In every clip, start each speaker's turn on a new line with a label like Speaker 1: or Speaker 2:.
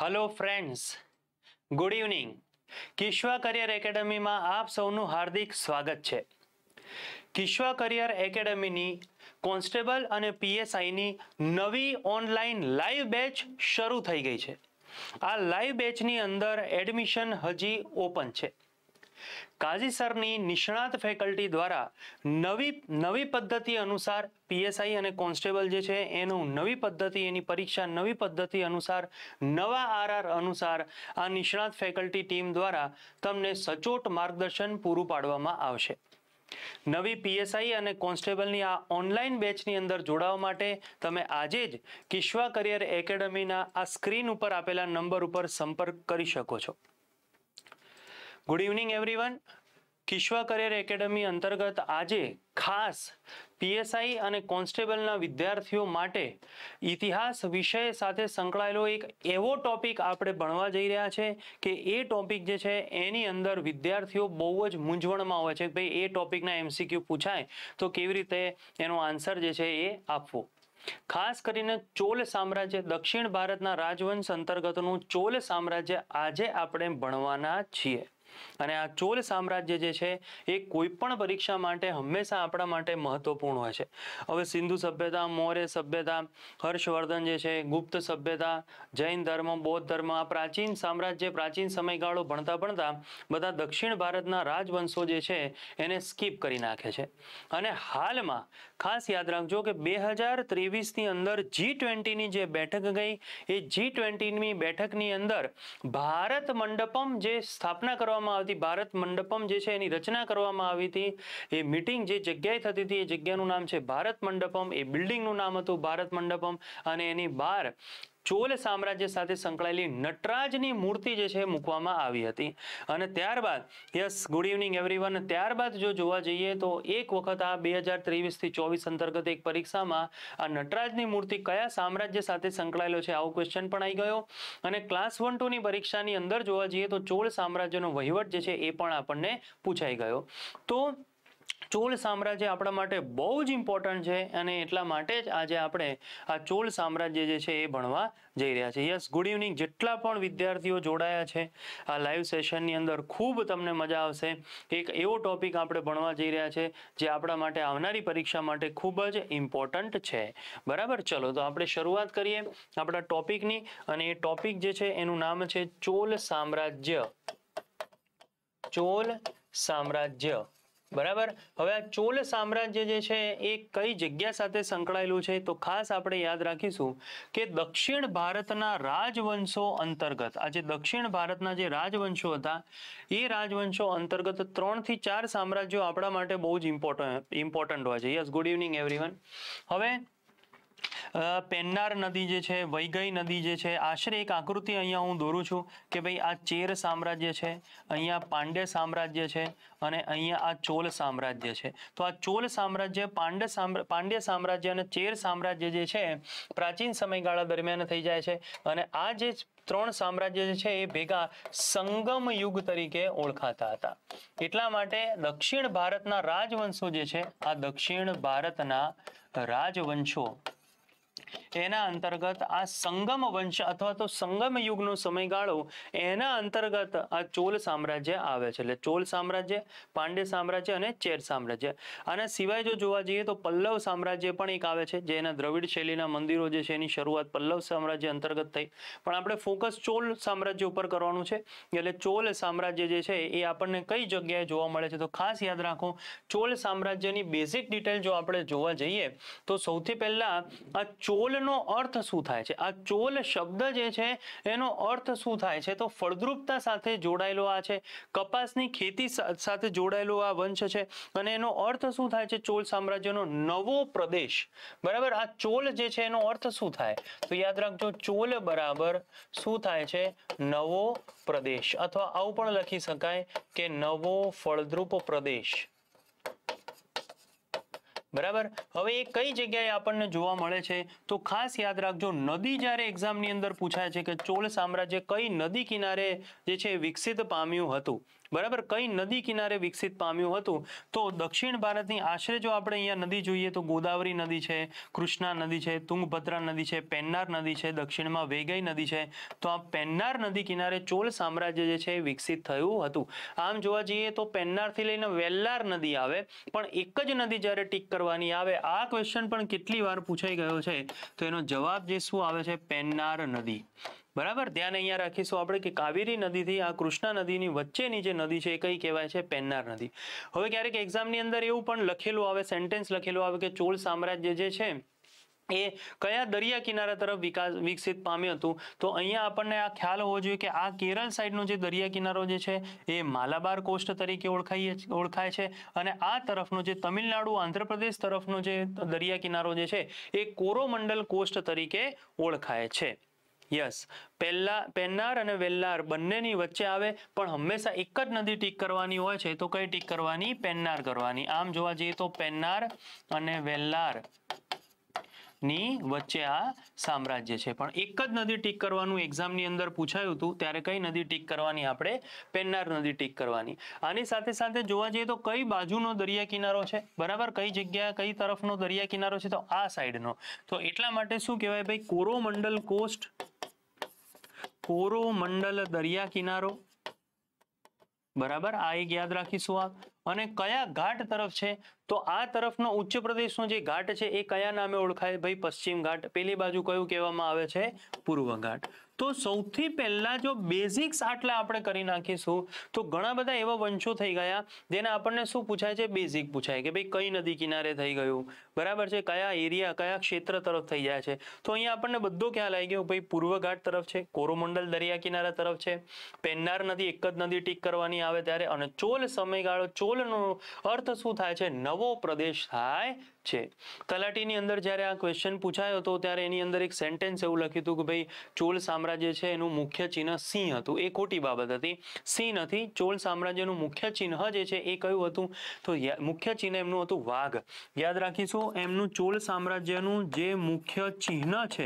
Speaker 1: hello friends good evening Kishva career એકેડમીમાં આપ સૌનું હાર્દિક સ્વાગત છે કિશ્વા કરિયર એકેડમીની કોન્સ્ટેબલ અને પીએસઆઈની નવી ઓનલાઈન લાઈવ બેચ શરૂ થઈ ગઈ છે આ લાઈવ બેચની અંદર એડમિશન હજી ઓપન છે કાઝીસરની નિષ્ણાત ફેકલ્ટી દ્વારા નવી નવી પદ્ધતિ અનુસાર પીએસઆઈ અને કોન્સ્ટેબલ જે છે એનું નવી પદ્ધતિ એની પરીક્ષા નવી પદ્ધતિ અનુસાર નવા આરઆર અનુસાર આ નિષ્ણાત ફેકલ્ટી ટીમ દ્વારા તમને સચોટ માર્ગદર્શન પૂરું પાડવામાં આવશે નવી પીએસઆઈ અને કોન્સ્ટેબલની આ ઓનલાઈન બેચની અંદર જોડાવા માટે તમે આજે જ કિશ્વા કરિયર એકેડમીના આ સ્ક્રીન ઉપર આપેલા નંબર ઉપર સંપર્ક કરી શકો છો good evening everyone Kishva career academy અંતર્ગત આજે ખાસ પીએસઆઈ અને કોન્સ્ટેબલના વિદ્યાર્થીઓ માટે ઇતિહાસ વિષય સાથે સંકળાયેલો એક એવો ટોપિક આપણે ભણવા જઈ રહ્યા છે કે એ ટોપિક જે છે એની અંદર વિદ્યાર્થીઓ બહુ જ મૂંઝવણમાં હોય છે ભાઈ એ ટોપિકના એમસીક્યુ પૂછાય તો કેવી રીતે એનો આન્સર જે છે એ આપવો ખાસ કરીને ચોલ સામ્રાજ્ય દક્ષિણ ભારતના રાજવંશ અંતર્ગતનું ચોલ સામ્રાજ્ય આજે આપણે ભણવાના છીએ અને આ ચોલ સામ્રાજ્ય જે છે એ કોઈ પણ પરીક્ષા માટે હંમેશા આપણા માટે મહત્વપૂર્ણ હોય છે હવે સિંધુ સભ્યતા મૌર્ય સભ્યતા હર્ષવર્ધન જે છે ગુપ્ત સભ્યતા જૈન ધર્મ બૌદ્ધ ધર્મ આ પ્રાચીન સામ્રાજ્ય પ્રાચીન સમયગાળો ભણતા ભણતા બધા દક્ષિણ ભારતના રાજવંશો જે છે એને સ્કીપ કરી નાખે છે અને હાલમાં ખાસ યાદ રાખજો કે બે હજાર ત્રેવીસની અંદર જી ટ્વેન્ટીની જે બેઠક ગઈ એ જી ટ્વેન્ટીની બેઠકની અંદર ભારત મંડપમ જે સ્થાપના કરવા કરવામાં આવતી ભારત મંડપમ જે છે એની રચના કરવામાં આવી હતી એ મિટિંગ જે જગ્યાએ થતી હતી એ જગ્યાનું નામ છે ભારત મંડપમ એ બિલ્ડિંગનું નામ હતું ભારત મંડપમ અને એની બહાર ચોલ સામ્રાજ્ય સાથે સંકળાયેલી નટરાજની મૂર્તિ જે છે મૂકવામાં આવી હતી અને ત્યારબાદ યસ ગુડ ઇવનિંગ એવરીવન ત્યારબાદ જો જોવા જઈએ તો એક વખત આ બે હજાર ત્રેવીસથી ચોવીસ અંતર્ગત એક પરીક્ષામાં આ નટરાજની મૂર્તિ કયા સામ્રાજ્ય સાથે સંકળાયેલો છે આવો ક્વેશ્ચન પણ આવી ગયો અને ક્લાસ વન ટુની પરીક્ષાની અંદર જોવા જઈએ તો ચોળ સામ્રાજ્યનો વહીવટ જે છે એ પણ આપણને પૂછાઈ ગયો તો ચોલ સામ્રાજ્ય આપણા માટે બહુ જ ઇમ્પોર્ટન્ટ છે અને એટલા માટે જ આજે આપણે આ ચોલ સામ્રાજ્ય જે છે એ ભણવા જઈ રહ્યા છીએ યસ ગુડ ઇવનિંગ જેટલા પણ વિદ્યાર્થીઓ જોડાયા છે આ લાઈવ સેશનની અંદર ખૂબ તમને મજા આવશે એક એવો ટોપિક આપણે ભણવા જઈ રહ્યા છે જે આપણા માટે આવનારી પરીક્ષા માટે ખૂબ જ ઇમ્પોર્ટન્ટ છે બરાબર ચલો તો આપણે શરૂઆત કરીએ આપણા ટોપિકની અને એ ટોપિક જે છે એનું નામ છે ચોલ સામ્રાજ્ય ચોલ સામ્રાજ્ય બરાબર હવે આ ચોલ સામ્રાજ્ય જે છે એ કઈ જગ્યા સાથે સંકળાયેલું છે તો ખાસ આપણે યાદ રાખીશું કે દક્ષિણ ભારતના રાજવંશો અંતર્ગત આ જે દક્ષિણ ભારતના જે રાજવંશો હતા એ રાજવંશો અંતર્ગત ત્રણથી ચાર સામ્રાજ્યો આપણા માટે બહુ જ ઇમ્પોર્ટન્ટ ઇમ્પોર્ટન્ટ હોય છે યસ ગુડ ઇવનિંગ એવરીવન હવે પેન્નાર નદી જે છે વૈગઈ નદી જે છે આશરે એક આકૃતિ અહીંયા હું દોરું છું કે ભાઈ આ ચેર સામ્રાજ્ય છે અહીંયા પાંડ્ય સામ્રાજ્ય છે અને અહીંયા આ ચોલ સામ્રાજ્ય છે તો આ ચોલ સામ્રાજ્ય પાંડ પાંડ્ય સામ્રાજ્ય અને ચેર સામ્રાજ્ય જે છે પ્રાચીન સમયગાળા દરમિયાન થઈ જાય છે અને આ જે ત્રણ સામ્રાજ્ય જે છે એ ભેગા સંગમ યુગ તરીકે ઓળખાતા હતા એટલા માટે દક્ષિણ ભારતના રાજવંશો જે છે આ દક્ષિણ ભારતના રાજવંશો એના અંતર્ગત આ સંગમ વંશ અથવા તો સંગમ યુગનો સમયગાળો એના અંતર્ગત આ ચોલ સામ્રાજ્ય આવે છે એટલે ચોલ સામ્રાજ્ય પાંડે સામ્રાજ્ય અને ચેર સામ્રાજ્ય અને સિવાય જો જોવા જઈએ તો પલ્લવ સામ્રાજ્ય પણ એક આવે છે જે એના દ્રવિડ શૈલીના મંદિરો જે છે એની શરૂઆત પલ્લવ સામ્રાજ્ય અંતર્ગત થઈ પણ આપણે ફોકસ ચોલ સામ્રાજ્ય ઉપર કરવાનું છે એટલે ચોલ સામ્રાજ્ય જે છે એ આપણને કઈ જગ્યાએ જોવા મળે છે તો ખાસ યાદ રાખો ચોલ સામ્રાજ્યની બેઝિક ડિટેલ જો આપણે જોવા જઈએ તો સૌથી પહેલા આ ચોલ ચોલનો અર્થ શું થાય છે આ ચોલ શબ્દ જે છે એનો અર્થ શું થાય છે તો ફળદ્રુપતા સાથે જોડાયેલો આ છે કપાસની ખેતી સાથે જોડાયેલો આ વંશ છે અને એનો અર્થ શું થાય છે ચોલ સામ્રાજ્યનો નવો પ્રદેશ બરાબર આ ચોલ જે છે એનો અર્થ શું થાય તો યાદ રાખજો ચોલ બરાબર શું થાય છે નવો પ્રદેશ અથવા આવું પણ લખી શકાય કે નવો ફળદ્રુપ પ્રદેશ બરાબર હવે એ કઈ જગ્યાએ આપણને જોવા મળે છે તો ખાસ યાદ રાખજો નદી જ્યારે એક્ઝામની અંદર પૂછાય છે કે ચોલ સામ્રાજ્ય કઈ નદી કિનારે જે છે વિકસિત પામ્યું હતું બરાબર કઈ નદી કિનારે વિકસિત પામ્યું હતું તો દક્ષિણ ભારતની આશરે જો આપણે અહીંયા નદી જોઈએ તો ગોદાવરી નદી છે કૃષ્ણા નદી છે તુંગભદ્રા નદી છે પેન્નાર નદી છે દક્ષિણમાં વેગઈ નદી છે તો આ પેન્નાર નદી કિનારે ચોલ સામ્રાજ્ય જે છે વિકસિત થયું હતું આમ જોવા જઈએ તો પેન્નારથી લઈને વેલ્લાર નદી આવે પણ એક જ નદી જ્યારે ટીક કરવાની આવે આ ક્વેશ્ચન પણ કેટલી વાર પૂછાઈ ગયો છે તો એનો જવાબ જે શું આવે છે પેન્નાર નદી બરાબર ધ્યાન અહીંયા રાખીશું આપણે કે કાવેરી નદીથી આ કૃષ્ણા નદીની વચ્ચેની જે નદી છે એ કઈ કહેવાય છે પેન્નાર નદી હવે ક્યારેક એક્ઝામની અંદર એવું પણ લખેલું આવે સેન્ટેન્સ લખેલું આવે કે ચોળ સામ્રાજ્ય જે છે એ કયા દરિયા કિનારા તરફ વિકાસ વિકસિત પામ્યું હતું તો અહીંયા આપણને આ ખ્યાલ હોવો જોઈએ કે આ કેરળ સાઈડનો જે દરિયા કિનારો જે છે એ માલાબાર કોસ્ટ તરીકે ઓળખાઈએ ઓળખાય છે અને આ તરફનો જે તમિલનાડુ આંધ્રપ્રદેશ તરફનો જે દરિયા કિનારો જે છે એ કોરોમંડલ કોસ્ટ તરીકે ઓળખાય છે યસ પહેલા પહેનાર અને વેલ્લાર બંનેની વચ્ચે આવે પણ હંમેશા એક જ નદી ટીક કરવાની હોય છે તો કઈ ટીક કરવાની પેનનાર કરવાની આમ જોવા જઈએ તો પેનનાર અને વેલ્લાર ની વચ્ચે આ સામ્રાજ્ય છે પણ એક જ નદી ટીક કરવાનું એક્ઝામની અંદર પૂછાયું હતું ત્યારે કઈ નદી ટીક કરવાની આપણે પેન્નાર નદી ટીક કરવાની આની સાથે સાથે જોવા જઈએ તો કઈ બાજુનો દરિયા કિનારો છે બરાબર કઈ જગ્યા કઈ તરફનો દરિયા કિનારો છે તો આ સાઈડનો તો એટલા માટે શું કહેવાય ભાઈ કોરોમંડલ કોસ્ટ કોરોમંડલ દરિયા કિનારો બરાબર આ એક યાદ રાખીશું આ અને કયા ઘાટ તરફ છે તો આ તરફનો ઉચ્ચ પ્રદેશનો જે ઘાટ છે એ કયા નામે ઓળખાય ભાઈ પશ્ચિમ ઘાટ પેલી બાજુ કયું કહેવામાં આવે છે પૂર્વ ઘાટ તો સૌથી પહેલાં જો બેઝિક્સ આટલા આપણે કરી નાખીશું તો ઘણા બધા એવા વંશો થઈ ગયા જેને આપણને શું પૂછાય છે બેઝિક પૂછાય કે ભાઈ કઈ નદી કિનારે થઈ ગયું બરાબર છે કયા એરિયા કયા ક્ષેત્ર તરફ થઈ જાય છે તો અહીંયા આપણને બધો ક્યાં લાગી ગયો ભાઈ પૂર્વ તરફ છે કોરોમંડલ દરિયા કિનારા તરફ છે પેન્નાર નદી એક જ નદી ટીક કરવાની આવે ત્યારે અને ચોલ સમયગાળો ચોલનો અર્થ શું થાય છે નવો પ્રદેશ થાય છે તલાટીની અંદર જ્યારે આ ક્વેશ્ચન પૂછાયો હતો ત્યારે એની અંદર એક સેન્ટેન્સ એવું લખ્યું હતું કે ભાઈ ચોલ સામ્રાજ્ય છે એનું મુખ્ય ચિહ્ન સિંહ હતું એ ખોટી બાબત હતી સિંહ નથી ચોલ સામ્રાજ્યનું મુખ્ય ચિહ્ન જે છે એ કયું હતું તો મુખ્ય ચિહ્ન એમનું હતું વાઘ યાદ રાખીશું તો એમનું ચોલ સામ્રાજ્યનું જે મુખ્ય ચિહ્ન છે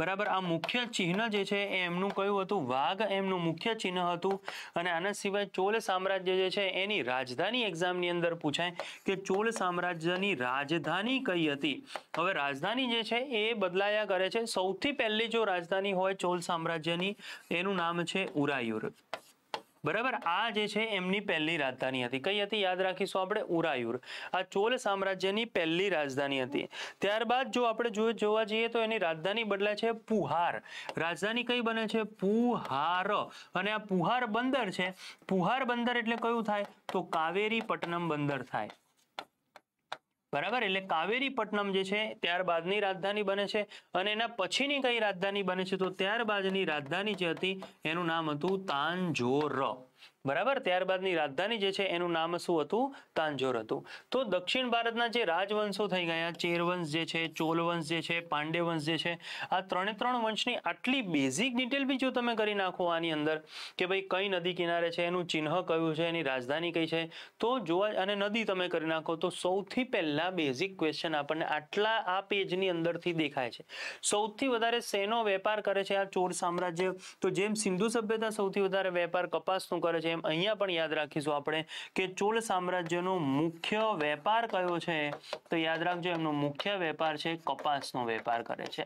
Speaker 1: બરાબર આ મુખ્ય ચિહ્ન જે છે એમનું કયું હતું વાઘ એમનું મુખ્ય ચિહ્ન હતું અને આના સિવાય ચોલ સામ્રાજ્ય જે છે એની રાજધાની એક્ઝામની અંદર પૂછાય કે ચોલ સામ્રાજ્યની રાજધાની કઈ હતી હવે રાજધાની જે છે એ બદલાયા કરે છે સૌથી પહેલી જો રાજધાની હોય ચોલ સામ્રાજ્યની એનું નામ છે ઉરાયુર બરાબર આ જે છે એમની પહેલી રાજધાની હતી કઈ હતી યાદ રાખીશું આપણે ઉરાયુર આ ચોલ સામ્રાજ્યની પહેલી રાજધાની હતી ત્યારબાદ જો આપણે જો જોવા જઈએ તો એની રાજધાની બદલાય છે પુહાર રાજધાની કઈ બને છે પુહાર અને આ પુહાર બંદર છે પુહાર બંદર એટલે કયું થાય તો કાવેરી પટનમ બંદર થાય બરાબર એટલે કાવેરીપટ્ટનમ જે છે ત્યારબાદની રાજધાની બને છે અને એના પછીની કઈ રાજધાની બને છે તો ત્યારબાદની રાજધાની જે હતી એનું નામ હતું તાંજોર બરાબર ત્યારબાદની રાજધાની જે છે એનું નામ શું હતું તાંજોર હતું તો દક્ષિણ ભારતના જે રાજવંશો થઈ ગયા ચેરવંશ જે છે ચોલવંશ જે છે પાંડેવંશ જે છે આ ત્રણે ત્રણ વંશની આટલી બેઝિક ડિટેલ બી જો તમે કરી નાખો આની અંદર કે ભાઈ કઈ નદી કિનારે છે એનું ચિહ્ન કયું છે એની રાજધાની કઈ છે તો જોવા અને નદી તમે કરી નાખો તો સૌથી પહેલા બેઝિક ક્વેશ્ચન આપણને આટલા આ પેજની અંદરથી દેખાય છે સૌથી વધારે શેનો વેપાર કરે છે આ ચોર સામ્રાજ્ય તો જેમ સિંધુ સભ્યતા સૌથી વધારે વેપાર કપાસનું કરે છે એમ અહીંયા પણ યાદ રાખીશું આપણે કે ચોલ સામ્રાજ્યનો મુખ્ય વેપાર કયો છે તો યાદ રાખજો એમનો મુખ્ય વેપાર છે કપાસનો વેપાર કરે છે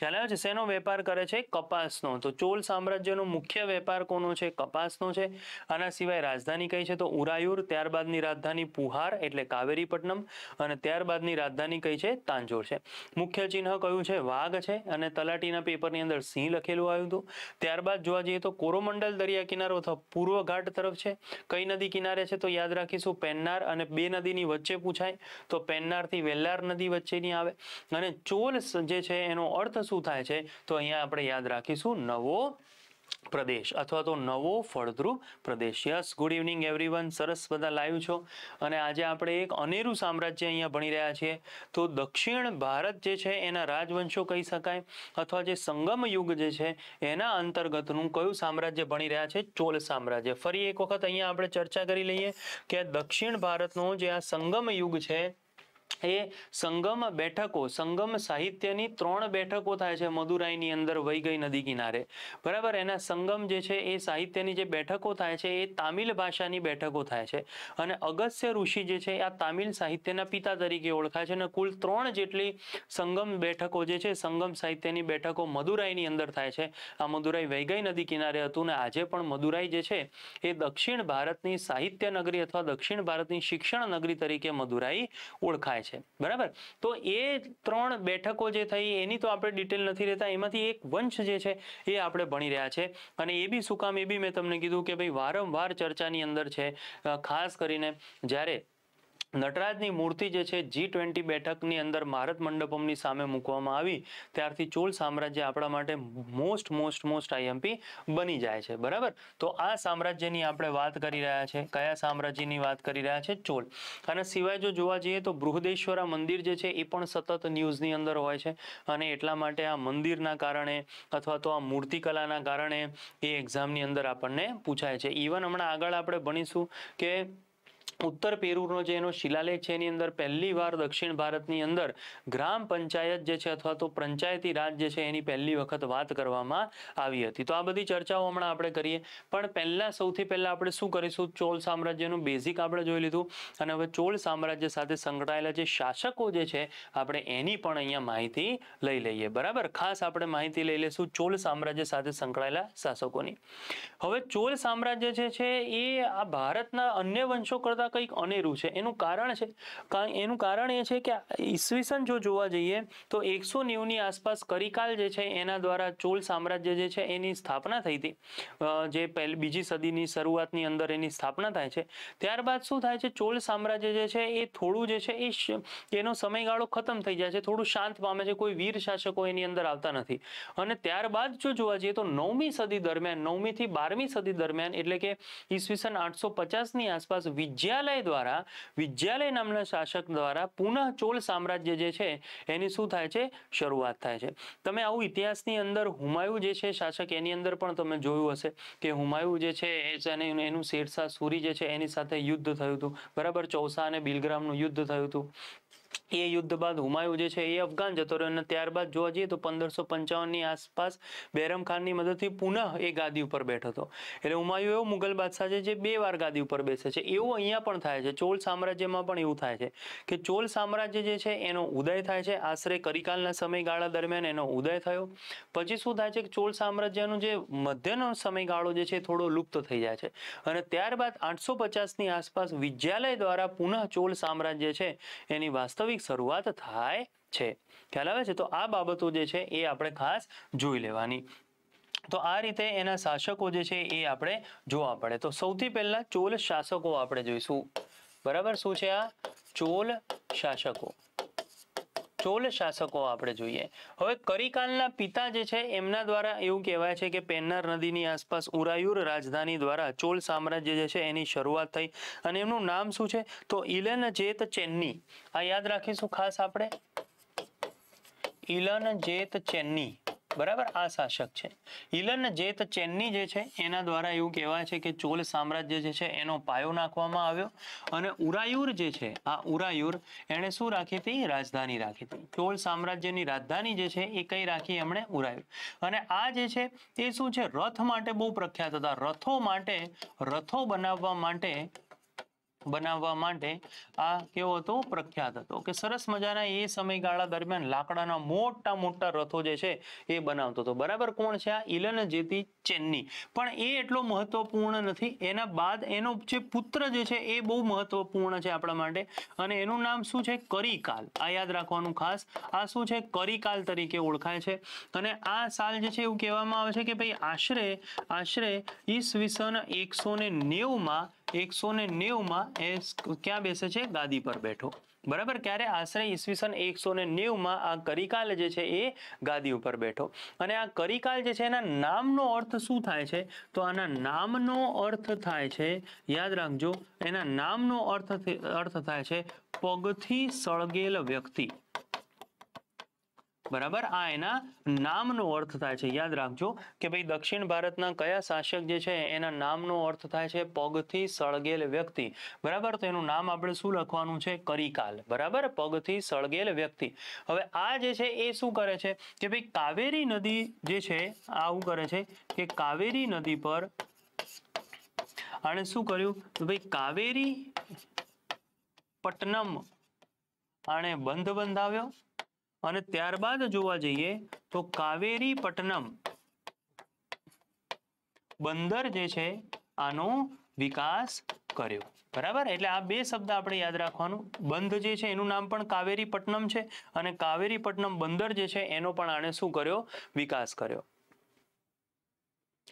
Speaker 1: ખ્યાલ આવે છે શેનો વેપાર કરે છે કપાસનો તો ચોલ સામ્રાજ્યનો મુખ્ય વેપાર કોનો છે કપાસનો છે આના સિવાય રાજધાની કઈ છે તો ઉરાયુર ત્યારબાદની રાજધાની પુહાર એટલે કાવેરીપટ્ટનમ અને ત્યારબાદની રાજધાની કઈ છે તાંજોર છે મુખ્ય ચિહ્ન કયું છે વાઘ છે અને તલાટીના પેપરની અંદર સિંહ લખેલું આવ્યું હતું ત્યારબાદ જોવા જઈએ તો કોરોમંડલ દરિયા કિનારો અથવા પૂર્વ ઘાટ તરફ છે કઈ નદી કિનારે છે તો યાદ રાખીશું પેન્નાર અને બે નદીની વચ્ચે પૂછાય તો પેન્નારથી વેલ્લાર નદી વચ્ચેની આવે અને ચોલ જે છે એનો અર્થ શું થાય છે તો અહીંયા આપણે યાદ રાખીશું નવો પ્રદેશ અથવા તો નવો ફળદ્રુપ પ્રદેશ યસ ગુડ ઇવનિંગ એવરીવન સરસ બધા લાઈવ છો અને આજે આપણે એક અનેરું સામ્રાજ્ય અહીંયા ભણી રહ્યા છીએ તો દક્ષિણ ભારત જે છે એના રાજવંશો કહી શકાય અથવા જે સંગમ યુગ જે છે એના અંતર્ગતનું કયું સામ્રાજ્ય ભણી રહ્યા છે ચોલ સામ્રાજ્ય ફરી એક વખત અહીંયા આપણે ચર્ચા કરી લઈએ કે દક્ષિણ ભારતનો જે આ સંગમ યુગ છે એ સંગમ બેઠકો સંગમ સાહિત્યની ત્રણ બેઠકો થાય છે મદુરાઈની અંદર વૈગઈ નદી કિનારે બરાબર એના સંગમ જે છે એ સાહિત્યની જે બેઠકો થાય છે એ તામિલ ભાષાની બેઠકો થાય છે અને અગસ્ત્ય ઋષિ જે છે આ તામિલ સાહિત્યના પિતા તરીકે ઓળખાય છે અને કુલ ત્રણ જેટલી સંગમ બેઠકો જે છે સંગમ સાહિત્યની બેઠકો મદુરાઈની અંદર થાય છે આ મદુરાઈ વૈગઈ નદી કિનારે હતું ને આજે પણ મદુરાઈ જે છે એ દક્ષિણ ભારતની સાહિત્ય નગરી અથવા દક્ષિણ ભારતની શિક્ષણ નગરી તરીકે મદુરાઈ ઓળખાય થાય છે બરાબર તો એ ત્રણ બેઠકો જે થઈ એની તો આપણે ડિટેલ નથી રહેતા એમાંથી એક વંશ જે છે એ આપણે ભણી રહ્યા છે અને એ બી શું કામ એ બી મેં તમને કીધું કે ભાઈ વારંવાર ચર્ચાની અંદર છે ખાસ કરીને જ્યારે નટરાજની મૂર્તિ જે છે જી ટ્વેન્ટી બેઠકની અંદર ભારત મંડપમની સામે મૂકવામાં આવી ત્યારથી ચોલ સામ્રાજ્ય આપણા માટે મોસ્ટ મોસ્ટ મોસ્ટ આઈએમપી બની જાય છે બરાબર તો આ સામ્રાજ્યની આપણે વાત કરી રહ્યા છે કયા સામ્રાજ્યની વાત કરી રહ્યા છે ચોલ અને સિવાય જો જોવા જઈએ તો બૃહદેશ્વરા મંદિર જે છે એ પણ સતત ન્યૂઝની અંદર હોય છે અને એટલા માટે આ મંદિરના કારણે અથવા તો આ મૂર્તિકલાના કારણે એ એક્ઝામની અંદર આપણને પૂછાય છે ઇવન હમણાં આગળ આપણે ભણીશું કે ઉત્તર પેરુનો જે એનો શિલાલેખ છે એની અંદર પહેલી વાર દક્ષિણ ભારતની અંદર ગ્રામ પંચાયત જે છે અથવા તો પંચાયતી રાજ જે છે એની પહેલી વખત વાત કરવામાં આવી હતી તો આ બધી ચર્ચાઓ હમણાં આપણે કરીએ પણ પહેલાં સૌથી પહેલાં આપણે શું કરીશું ચોલ સામ્રાજ્યનું બેઝિક આપણે જોઈ લીધું અને હવે ચોલ સામ્રાજ્ય સાથે સંકળાયેલા જે શાસકો જે છે આપણે એની પણ અહીંયા માહિતી લઈ લઈએ બરાબર ખાસ આપણે માહિતી લઈ લઈશું ચોલ સામ્રાજ્ય સાથે સંકળાયેલા શાસકોની હવે ચોલ સામ્રાજ્ય જે છે એ આ ભારતના અન્ય વંશો કરતાં કરતાં કંઈક અનેરું છે એનું કારણ છે કારણ એનું કારણ એ છે કે ઈસવીસન જો જોવા જઈએ તો એકસો નેવુંની આસપાસ કરિકાલ જે છે એના દ્વારા ચોલ સામ્રાજ્ય જે છે એની સ્થાપના થઈ હતી જે પહેલી બીજી સદીની શરૂઆતની અંદર એની સ્થાપના થાય છે ત્યારબાદ શું થાય છે ચોલ સામ્રાજ્ય જે છે એ થોડું જે છે એ એનો સમયગાળો ખતમ થઈ જાય છે થોડું શાંત પામે છે કોઈ વીર શાસકો એની અંદર આવતા નથી અને ત્યારબાદ જો જોવા જઈએ તો નવમી સદી દરમિયાન નવમીથી બારમી સદી દરમિયાન એટલે કે ઈસવીસન આઠસો પચાસની આસપાસ વિજ્યા વિદ્યાલય દ્વારા વિદ્યાલય નામના શાસક દ્વારા પુનઃ ચોલ સામ્રાજ્ય જે છે એની શું થાય છે શરૂઆત થાય છે તમે આવું ઇતિહાસની અંદર હુમાયુ જે છે શાસક એની અંદર પણ તમે જોયું હશે કે હુમાયુ જે છે એનું શેરશાહ સુરી જે છે એની સાથે યુદ્ધ થયું હતું બરાબર ચૌસા અને બિલગ્રામનું યુદ્ધ થયું હતું એ યુદ્ધ બાદ હુમાયુ જે છે એ અફઘાન જતો રહ્યો અને ત્યારબાદ જોવા જઈએ તો પંદરસો પંચાવનની આસપાસ બેરમ ખાનની મદદથી પુનઃ એ ગાદી ઉપર બેઠો હતો એટલે હુમાયુ એવો મુગલ બાદશાહ છે જે બે વાર ગાદી ઉપર બેસે છે એવું અહીંયા પણ થાય છે ચોલ સામ્રાજ્યમાં પણ એવું થાય છે કે ચોલ સામ્રાજ્ય જે છે એનો ઉદય થાય છે આશરે કરિકાલના સમયગાળા દરમિયાન એનો ઉદય થયો પછી શું થાય છે કે ચોલ સામ્રાજ્યનો જે મધ્યનો સમયગાળો જે છે થોડો લુપ્ત થઈ જાય છે અને ત્યારબાદ આઠસો પચાસની આસપાસ વિદ્યાલય દ્વારા પુનઃ ચોલ સામ્રાજ્ય છે એની વાસ્તવિક एक शुरुआत થાય છે ખ્યાલ આવે છે તો આ બાબતો જે છે એ આપણે ખાસ જોઈ લેવાની તો આ રીતે એના શાસકો જે છે એ આપણે જોવા પડે તો સૌથી પહેલા ચોલ શાસકો આપણે જોઈશું બરાબર શું છે આ ચોલ શાસકો ચોલ શાસકો આપણે જોઈએ હવે કરિકાલના પિતા જે છે એમના દ્વારા એવું કહેવાય છે કે પેન્નાર નદીની આસપાસ ઉરાયુર રાજધાની દ્વારા ચોલ સામ્રાજ્ય જે છે એની શરૂઆત થઈ અને એમનું નામ શું છે તો ઇલન જેત ચેન્ની આ યાદ રાખીશું ખાસ આપણે ઇલન જેત ચેન્ની બરાબર આ શાસક છે ઇલન જેત ચેનની જે છે એના દ્વારા એવું કહેવાય છે કે ચોલ સામ્રાજ્ય જે છે એનો પાયો નાખવામાં આવ્યો અને ઉરાયુર જે છે આ ઉરાયુર એણે શું રાખી હતી રાજધાની રાખી હતી ચોલ સામ્રાજ્યની રાજધાની જે છે એ કઈ રાખી એમણે ઉરાયુર અને આ જે છે એ શું છે રથ માટે બહુ પ્રખ્યાત હતા રથો માટે રથો બનાવવા માટે બનાવવા માટે આ કેવો હતો પ્રખ્યાત હતો કે સરસ મજાના એ સમયગાળા દરમિયાન લાકડાના મોટા મોટા રથો જે છે એ બનાવતો હતો બરાબર કોણ છે આ ઇલન જેતી ચેન્ની પણ એ એટલો મહત્વપૂર્ણ નથી એના બાદ એનો જે પુત્ર જે છે એ બહુ મહત્વપૂર્ણ છે આપણા માટે અને એનું નામ શું છે કરીકાલ આ યાદ રાખવાનું ખાસ આ શું છે કરીકાલ તરીકે ઓળખાય છે અને આ સાલ જે છે એવું કહેવામાં આવે છે કે ભાઈ આશરે આશરે ઈસવીસન એકસો ને નેવુંમાં એકસો ને નેવમાં એ ક્યાં બેસે છે ગાદી પર બેઠો બરાબર ક્યારે આશરે ઈસવીસન એકસો ને નેવમાં આ કરિકાલ જે છે એ ગાદી ઉપર બેઠો અને આ કરિકાલ જે છે એના નામનો અર્થ શું થાય છે તો આના નામનો અર્થ થાય છે યાદ રાખજો એના નામનો અર્થ અર્થ થાય છે પગથી સળગેલ વ્યક્તિ બરાબર આ એના નામનો અર્થ થાય છે યાદ રાખજો કે ભાઈ દક્ષિણ ભારતના કયા શાસક જે છે એના નામનો અર્થ થાય છે પગથી સળગેલ વ્યક્તિ બરાબર તો એનું નામ આપણે શું લખવાનું છે કરીકાલ બરાબર પગથી સળગેલ વ્યક્તિ હવે આ જે છે એ શું કરે છે કે ભાઈ કાવેરી નદી જે છે આવું કરે છે કે કાવેરી નદી પર આણે શું કર્યું તો ભાઈ કાવેરી પટનમ આણે બંધ બંધાવ્યો અને ત્યારબાદ જોવા જઈએ તો કાવેરીપટ્ટનમ બંદર જે છે આનો વિકાસ કર્યો બરાબર એટલે આ બે શબ્દ આપણે યાદ રાખવાનું બંધ જે છે એનું નામ પણ કાવેરી છે અને કાવેરી બંદર જે છે એનો પણ આણે શું કર્યો વિકાસ કર્યો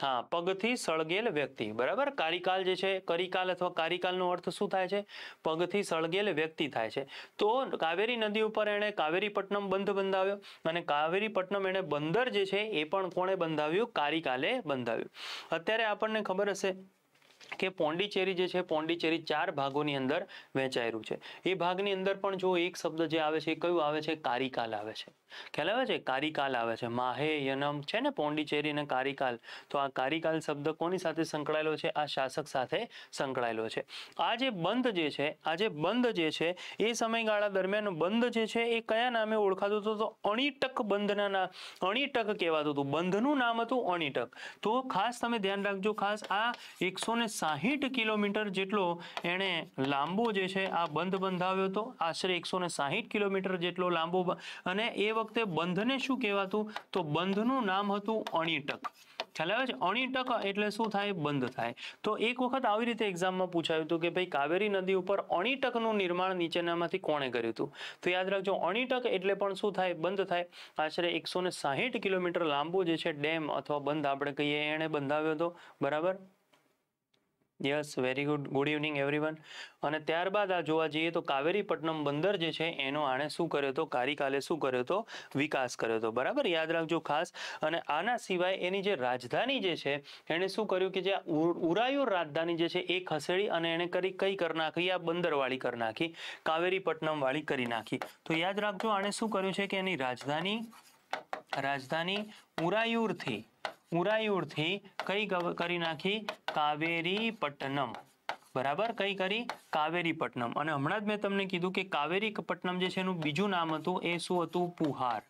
Speaker 1: હા પગથી સળગેલ વ્યક્તિ બરાબર કારિકાલ જે છે કરિકાલ અથવા કારિકાલનો અર્થ શું થાય છે પગથી સળગેલ વ્યક્તિ થાય છે તો કાવેરી નદી ઉપર એણે કાવેરીપટ્ટનમ બંધ બંધાવ્યો અને કાવેરીપટ્ટનમ એણે બંદર જે છે એ પણ કોણે બંધાવ્યું કારિકાલે બંધાવ્યું અત્યારે આપણને ખબર હશે કે પોંડિચેરી જે છે પોંડિચેરી ચાર ભાગોની અંદર વહેંચાયેલું છે એ ભાગની અંદર પણ જો એક શબ્દ જે આવે છે એ કયું આવે છે કારિકાલ આવે છે ખ્યાલ આવે છે કારિકાલ આવે છે માહે યનમ છે ને પોંડિચેરી અને કારિકાલ તો આ કારિકાલ શબ્દ કોની સાથે સંકળાયેલો છે આ શાસક સાથે સંકળાયેલો છે આ જે બંધ જે છે આ જે બંધ જે છે એ સમયગાળા દરમિયાન બંધ જે છે એ કયા નામે ઓળખાતું હતું તો અણીટક બંધના ના અણીટક કહેવાતું હતું બંધનું નામ હતું અણીટક તો ખાસ તમે ધ્યાન રાખજો ખાસ આ એકસો ને ને કિલોમીટર જેટલો એણે લાંબો જે છે આ બંધ બંધાવ્યો હતો આશરે એકસો ને કિલોમીટર જેટલો લાંબો અને એ વખતે બંધને શું કહેવાતું તો બંધનું નામ હતું અણીટક ખ્યાલ આવે છે અણીટક એટલે શું થાય બંધ થાય તો એક વખત આવી રીતે એક્ઝામમાં પૂછાયું હતું કે ભાઈ કાવેરી નદી ઉપર અણીટકનું નિર્માણ નીચેનામાંથી કોણે કર્યું હતું તો યાદ રાખજો અણીટક એટલે પણ શું થાય બંધ થાય આશરે એકસો કિલોમીટર લાંબો જે છે ડેમ અથવા બંધ આપણે કહીએ એણે બંધાવ્યો હતો બરાબર yes very good good evening everyone અને ત્યારબાદ આ જોવા જઈએ તો કાવેરીપટ્ટનમ બંદર જે છે એનો આણે શું કર્યો હતો કારિકાલે શું કર્યો હતો વિકાસ કર્યો હતો બરાબર યાદ રાખજો ખાસ અને આના સિવાય એની જે રાજધાની જે છે એણે શું કર્યું કે જે ઉરાયોર રાજધાની જે છે એ ખસેડી અને એણે કરી કઈ કરી નાખી આ બંદરવાળી કરી નાખી કાવેરીપટ્ટનમ કરી નાખી તો યાદ રાખજો આણે શું કર્યું છે કે એની રાજધાની રાજધાની ઉરાયુરથી ઉરાયુરથી કઈ કરી નાખી કાવેરીપટ્ટનમ બરાબર કઈ કરી કાવેરીપટ્ટનમ અને હમણાં જ મેં તમને કીધું કે કાવેરીપટ્ટનમ જે છે એનું બીજું નામ હતું એ શું હતું પુહાર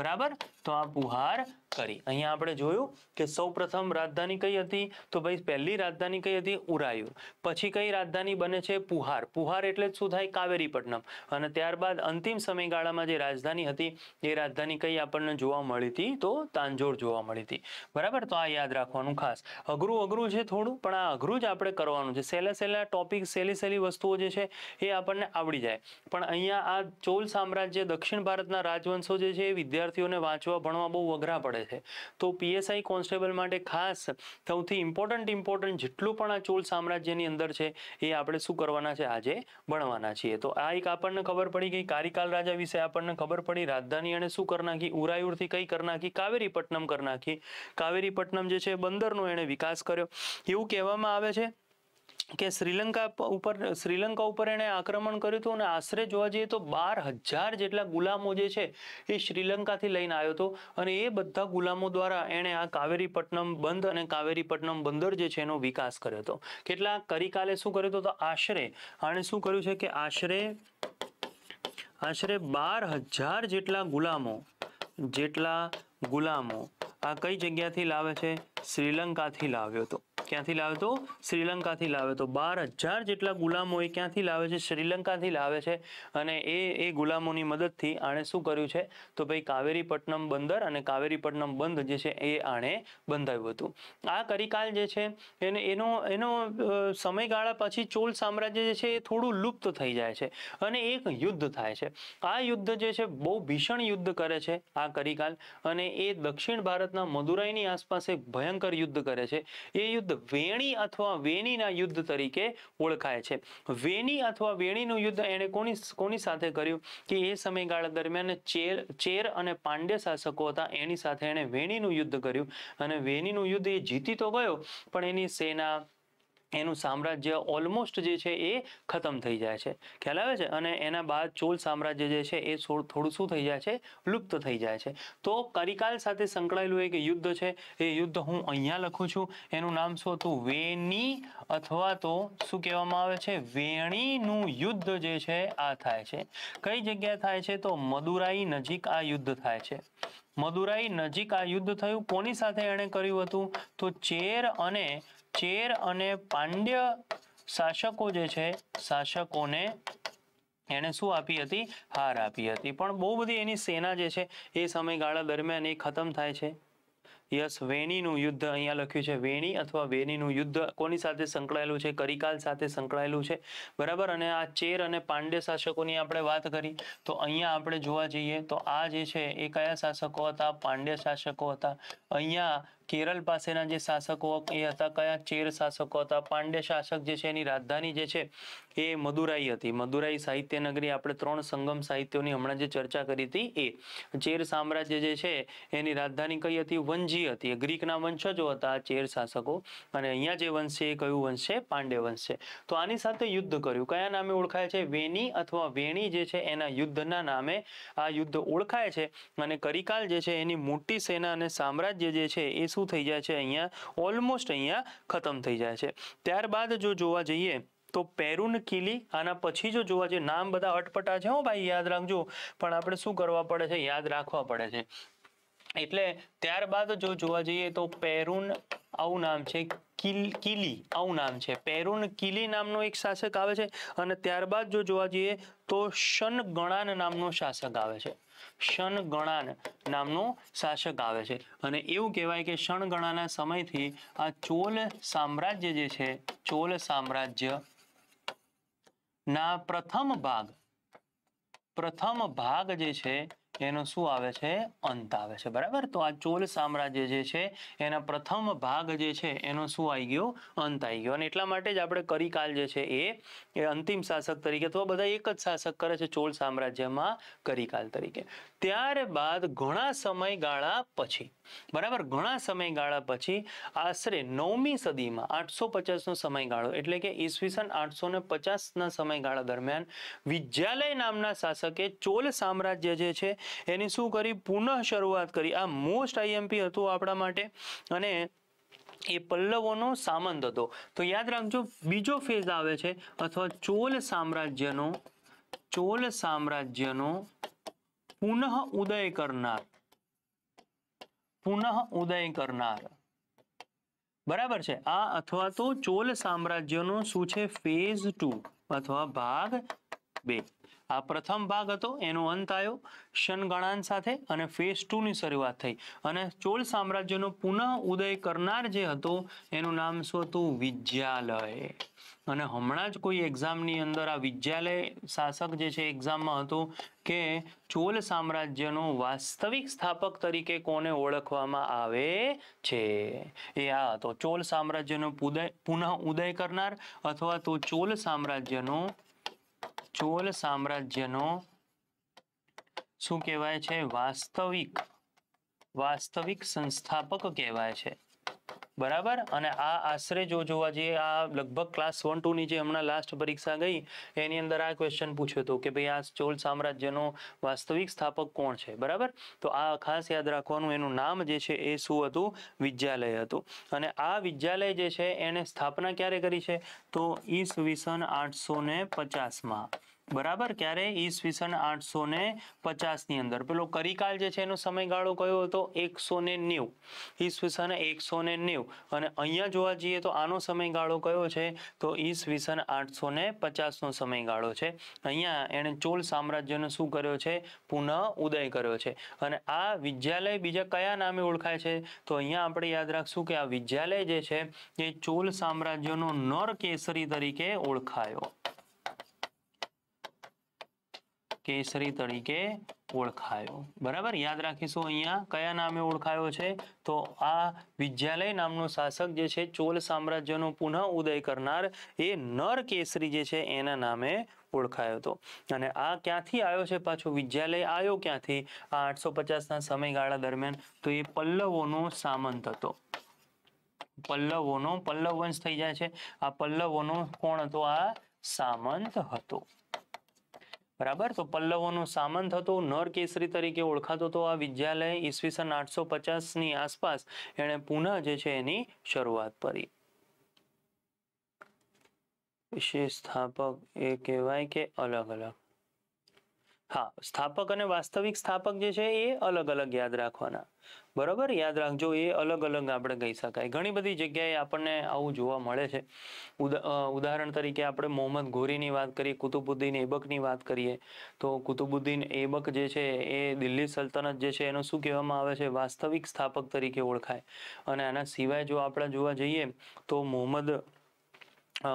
Speaker 1: બરાબર તો આ પુહાર કરી અહીંયા આપણે જોયું કે સૌપ્રથમ રાજધાની કઈ હતી તો ભાઈ પહેલી રાજધાની કઈ હતી ઉરાયુર પછી કઈ રાજધાની બને છે પુહાર પુહાર એટલે જ શું થાય કાવેરીપટ્ટનમ અને ત્યારબાદ અંતિમ સમયગાળામાં જે રાજધાની હતી એ રાજધાની કઈ આપણને જોવા મળી હતી તો તાંજોર જોવા મળી હતી બરાબર તો આ યાદ રાખવાનું ખાસ અઘરું અઘરું છે થોડું પણ આ અઘરું જ આપણે કરવાનું છે સહેલા સહેલા ટોપિક સહેલી સહેલી વસ્તુઓ જે છે એ આપણને આવડી જાય પણ અહીંયા આ ચોલ સામ્રાજ્ય દક્ષિણ ભારતના રાજવંશો જે છે એ વિદ્યાર્થીઓને વાંચવા ભણવા બહુ અઘરા પડે છે તો પીએસઆઈ કોન્સ્ટેબલ માટે ખાસ સૌથી ઇમ્પોર્ટન્ટ ઇમ્પોર્ટન્ટ જેટલું પણ આ ચોલ સામ્રાજ્યની અંદર છે એ આપણે શું કરવાના છે આજે ભણવાના છીએ તો આ એક આપણને ખબર પડી ગઈ કારિકાલ રાજા વિશે આપણને ખબર પડી રાજધાની અને શું કરી નાખી ઉરાયુરથી કઈ કરી નાખી કાવેરીપટ્ટનમ કરી નાખી કાવેરીપટ્ટનમ જે છે બંદરનો એણે વિકાસ કર્યો એવું કહેવામાં આવે છે કે શ્રીલંકા ઉપર શ્રીલંકા ઉપર એણે આક્રમણ કર્યું હતું અને આશરે જોવા જઈએ તો બાર હજાર જેટલા ગુલામો જે છે એ શ્રીલંકાથી લઈને આવ્યો હતો અને એ બધા ગુલામો દ્વારા એણે આ કાવેરીપટ્ટનમ બંધ અને કાવેરીપટ્ટનમ બંદર જે છે એનો વિકાસ કર્યો હતો કેટલા કરીકાલે શું કર્યું હતું તો આશરે આણે શું કર્યું છે કે આશરે આશરે બાર હજાર જેટલા ગુલામો જેટલા ગુલામો આ કઈ જગ્યાથી લાવે છે શ્રીલંકાથી લાવ્યો હતો ક્યાંથી લાવે તો શ્રીલંકાથી લાવે તો બાર હજાર જેટલા ગુલામો એ ક્યાંથી લાવે છે શ્રીલંકાથી લાવે છે અને એ એ ગુલામોની મદદથી આણે શું કર્યું છે તો ભાઈ કાવેરીપટ્ટનમ બંદર અને કાવેરીપટ્ટનમ બંધ જે છે એ આણે બંધાયું હતું આ કરિકાલ જે છે એને એનો એનો સમયગાળા પછી ચોલ સામ્રાજ્ય જે છે એ થોડું લુપ્ત થઈ જાય છે અને એક યુદ્ધ થાય છે આ યુદ્ધ જે છે બહુ ભીષણ યુદ્ધ કરે છે આ કરિકાલ અને એ દક્ષિણ ભારતના મદુરાઈની આસપાસ એક ભયંકર યુદ્ધ કરે છે એ યુદ્ધ વેણી અથવા વેણીના યુદ્ધ તરીકે ઓળખાય છે વેણી અથવા વેણીનું યુદ્ધ એણે કોની કોની સાથે કર્યું કે એ સમયગાળા દરમિયાન ચેર ચેર અને પાંડ્ય શાસકો હતા એની સાથે એણે વેણીનું યુદ્ધ કર્યું અને વેણીનું યુદ્ધ એ જીતી તો ગયો પણ એની સેના એનું સામ્રાજ્ય ઓલમોસ્ટ જે છે એ ખતમ થઈ જાય છે ખ્યાલ આવે છે અને એના બાદ ચોલ સામ્રાજ્ય જે છે એ થોડું શું થઈ જાય છે લુપ્ત થઈ જાય છે તો કરિકાલ સાથે સંકળાયેલું એક યુદ્ધ છે એ યુદ્ધ હું અહીંયા લખું છું એનું નામ શું હતું વેની અથવા તો શું કહેવામાં આવે છે વેણીનું યુદ્ધ જે છે આ થાય છે કઈ જગ્યાએ થાય છે તો મદુરાઈ નજીક આ યુદ્ધ થાય છે મદુરાઈ નજીક આ યુદ્ધ થયું કોની સાથે એણે કર્યું હતું તો ચેર અને ચેર અને પાંડ્ય શાસકો જે છે શાસકોને એને શું આપી હતી હાર આપી હતી પણ બહુ બધી એની સેના જે છે એ સમયગાળા દરમિયાન એ ખતમ થાય છે યસ વેણીનું યુદ્ધ અહીંયા લખ્યું છે વેણી અથવા વેણીનું યુદ્ધ કોની સાથે સંકળાયેલું છે કરિકાલ સાથે સંકળાયેલું છે બરાબર અને આ ચેર અને પાંડ્ય શાસકોની આપણે વાત કરી તો અહીંયા આપણે જોવા જઈએ તો આ જે છે એ કયા શાસકો હતા પાંડ્ય શાસકો હતા અહીંયા કેરળ પાસેના જે શાસકો એ હતા કયા ચેર શાસકો હતા પાંડ્ય શાસક જે છે એની રાજધાની જે છે એ મદુરાઈ હતી મદુરાઈ સાહિત્ય નગરી આપણે ત્રણ સંગમ સાહિત્યોની હમણાં જે ચર્ચા કરી હતી એ ચેર સામ્રાજ્ય જે છે એની રાજધાની કઈ હતી વંજી હતી ગ્રીકના વંશજો હતા ચેર શાસકો અને અહીંયા જે વંશ છે એ કયું વંશ છે પાંડ્ય વંશ છે તો આની સાથે યુદ્ધ કર્યું કયા નામે ઓળખાય છે વેની અથવા વેણી જે છે એના યુદ્ધના નામે આ યુદ્ધ ઓળખાય છે અને કરિકાલ જે છે એની મોટી સેના અને સામ્રાજ્ય જે છે એ શું થઈ જાય છે અહીંયા ઓલમોસ્ટ અહીંયા ખતમ થઈ જાય છે ત્યારબાદ જો જોવા જઈએ તો પેરુન કિલી આના પછી જો જોવા જઈએ નામ બધા અટપટા છે હો ભાઈ યાદ રાખજો પણ આપણે શું કરવા પડે છે યાદ રાખવા પડે છે એટલે ત્યારબાદ જો જોવા જઈએ તો પેરુન આવું નામ છે કિલી આવું નામ છે પેરુન કિલી નામનો એક શાસક આવે છે અને ત્યારબાદ જો જોવા જઈએ તો શન ગણાન નામનો શાસક આવે છે શનગણાન નામનો શાસક આવે છે અને એવું કહેવાય કે શણગણાના સમયથી આ ચોલ સામ્રાજ્ય જે છે ચોલ સામ્રાજ્ય ના પ્રથમ ભાગ પ્રથમ ભાગ જે છે એનો શું આવે છે અંત આવે છે બરાબર તો આ ચોલ સામ્રાજ્ય જે છે એના પ્રથમ ભાગ જે છે એનો શું આવી ગયો અંત આવી ગયો અને એટલા માટે જ આપણે કરિકાલ જે છે એ એ અંતિમ શાસક તરીકે તો બધા એક જ શાસક કરે છે ચોલ સામ્રાજ્યમાં કરિકાલ તરીકે ત્યારબાદ ઘણા સમયગાળા પછી બરાબર ઘણા સમયગાળા પછી આશરે નવમી સદીમાં આઠસો પચાસનો સમયગાળો એટલે કે ઈસવીસન આઠસો ને પચાસના સમયગાળા દરમિયાન વિદ્યાલય નામના શાસકે ચોલ સામ્રાજ્ય જે છે એની શું કરી પુનઃ શરૂઆત કરી આ મોસ્ટ આઈએમપી હતું આપણા માટે અને એ પલ્લવોનો સામંત હતો તો યાદ રાખજો બીજો ફેઝ આવે છે અથવા ચોલ સામ્રાજ્યનો ચોલ સામ્રાજ્યનો પુનઃ ઉદય કરનાર પુનઃ ઉદય કરનાર બરાબર છે આ અથવા તો ચોલ સામ્રાજ્યનો શું છે ફેઝ ટુ અથવા ભાગ બે આ પ્રથમ ભાગ હતો એનો અંત આવ્યો ક્ષણગણાન સાથે અને ફેઝ ટુ ની શરૂઆત થઈ અને ચોલ સામ્રાજ્યનો પુનઃ ઉદય કરનાર જે હતો એનું નામ શું હતું વિદ્યાલય અને હમણાં જ કોઈ એક્ઝામની અંદર આ વિદ્યાલય શાસક જે છે એક્ઝામમાં હતું કે ચોલ સામ્રાજ્યનો વાસ્તવિક સ્થાપક તરીકે કોને ઓળખવામાં આવે છે એ આ હતો ચોલ સામ્રાજ્યનો પુનઃ ઉદય કરનાર અથવા તો ચોલ સામ્રાજ્યનો ચોલ સામ્રાજ્યનો શું કહેવાય છે વાસ્તવિક વાસ્તવિક સંસ્થાપક કહેવાય છે બરાબર અને આ આશરે જો જોવા જઈએ આ લગભગ ક્લાસ વન ટુની જે હમણાં લાસ્ટ પરીક્ષા ગઈ એની અંદર આ ક્વેશ્ચન પૂછ્યો હતો કે ભાઈ આ ચોલ સામ્રાજ્યનો વાસ્તવિક સ્થાપક કોણ છે બરાબર તો આ ખાસ યાદ રાખવાનું એનું નામ જે છે એ શું હતું વિદ્યાલય હતું અને આ વિદ્યાલય જે છે એને સ્થાપના ક્યારે કરી છે તો ઈસવીસન આઠસો ને પચાસમાં બરાબર ક્યારે ઈસવીસન આઠસો ને પચાસ ની અંદર પેલો કરિકાલ જે છે એનો સમયગાળો કયો હતો એકસો ને નેવું ઈસવીસન એકસો ને નેવું અને અહીંયા જોવા જઈએ તો આનો સમયગાળો કયો છે તો ઈસવીસન આઠસો ને પચાસનો સમયગાળો છે અહીંયા એણે ચોલ સામ્રાજ્યનો શું કર્યો છે પુનઃ ઉદય કર્યો છે અને આ વિદ્યાલય બીજા કયા નામે ઓળખાય છે તો અહીંયા આપણે યાદ રાખશું કે આ વિદ્યાલય જે છે એ ચોલ સામ્રાજ્યનો નર કેસરી તરીકે ઓળખાયો કેસરી તરીકે ઓળખાયો બરાબર યાદ રાખીશું અહીંયા કયા નામે ઓળખાયો છે તો આ વિદ્યાલય નામનો શાસક જે છે ચોલ સામ્રાજ્યનો પુનઃ ઉદય કરનાર એ નર કેસરી જે છે એના નામે ઓળખાયો હતો અને આ ક્યાંથી આવ્યો છે પાછો વિદ્યાલય આવ્યો ક્યાંથી આ આઠસો પચાસના સમયગાળા દરમિયાન તો એ પલ્લવોનો સામંત હતો પલ્લવોનો પલ્લવ વંશ થઈ જાય છે આ પલ્લવોનો કોણ હતો આ સામંત હતો બરાબર તો પલ્લવોનો સામંત હતો નર કેસરી તરીકે ઓળખાતો હતો આ વિદ્યાલય ઈસવીસન આઠસો ની આસપાસ એણે પુનઃ જે છે એની શરૂઆત કરી વિશેષ સ્થાપક એ કહેવાય કે અલગ અલગ હા સ્થાપક અને વાસ્તવિક સ્થાપક જે છે એ અલગ અલગ યાદ રાખવાના બરાબર યાદ રાખજો એ અલગ અલગ આપણે કહી શકાય ઘણી બધી જગ્યાએ આપણને આવું જોવા મળે છે ઉદાહરણ તરીકે આપણે મોહમ્મદ ઘોરીની વાત કરીએ કુતુબુદ્દીન એબકની વાત કરીએ તો કુતુબુદ્દીન એબક જે છે એ દિલ્હી સલ્તનત જે છે એનો શું કહેવામાં આવે છે વાસ્તવિક સ્થાપક તરીકે ઓળખાય અને આના સિવાય જો આપણે જોવા જઈએ તો મોહમ્મદ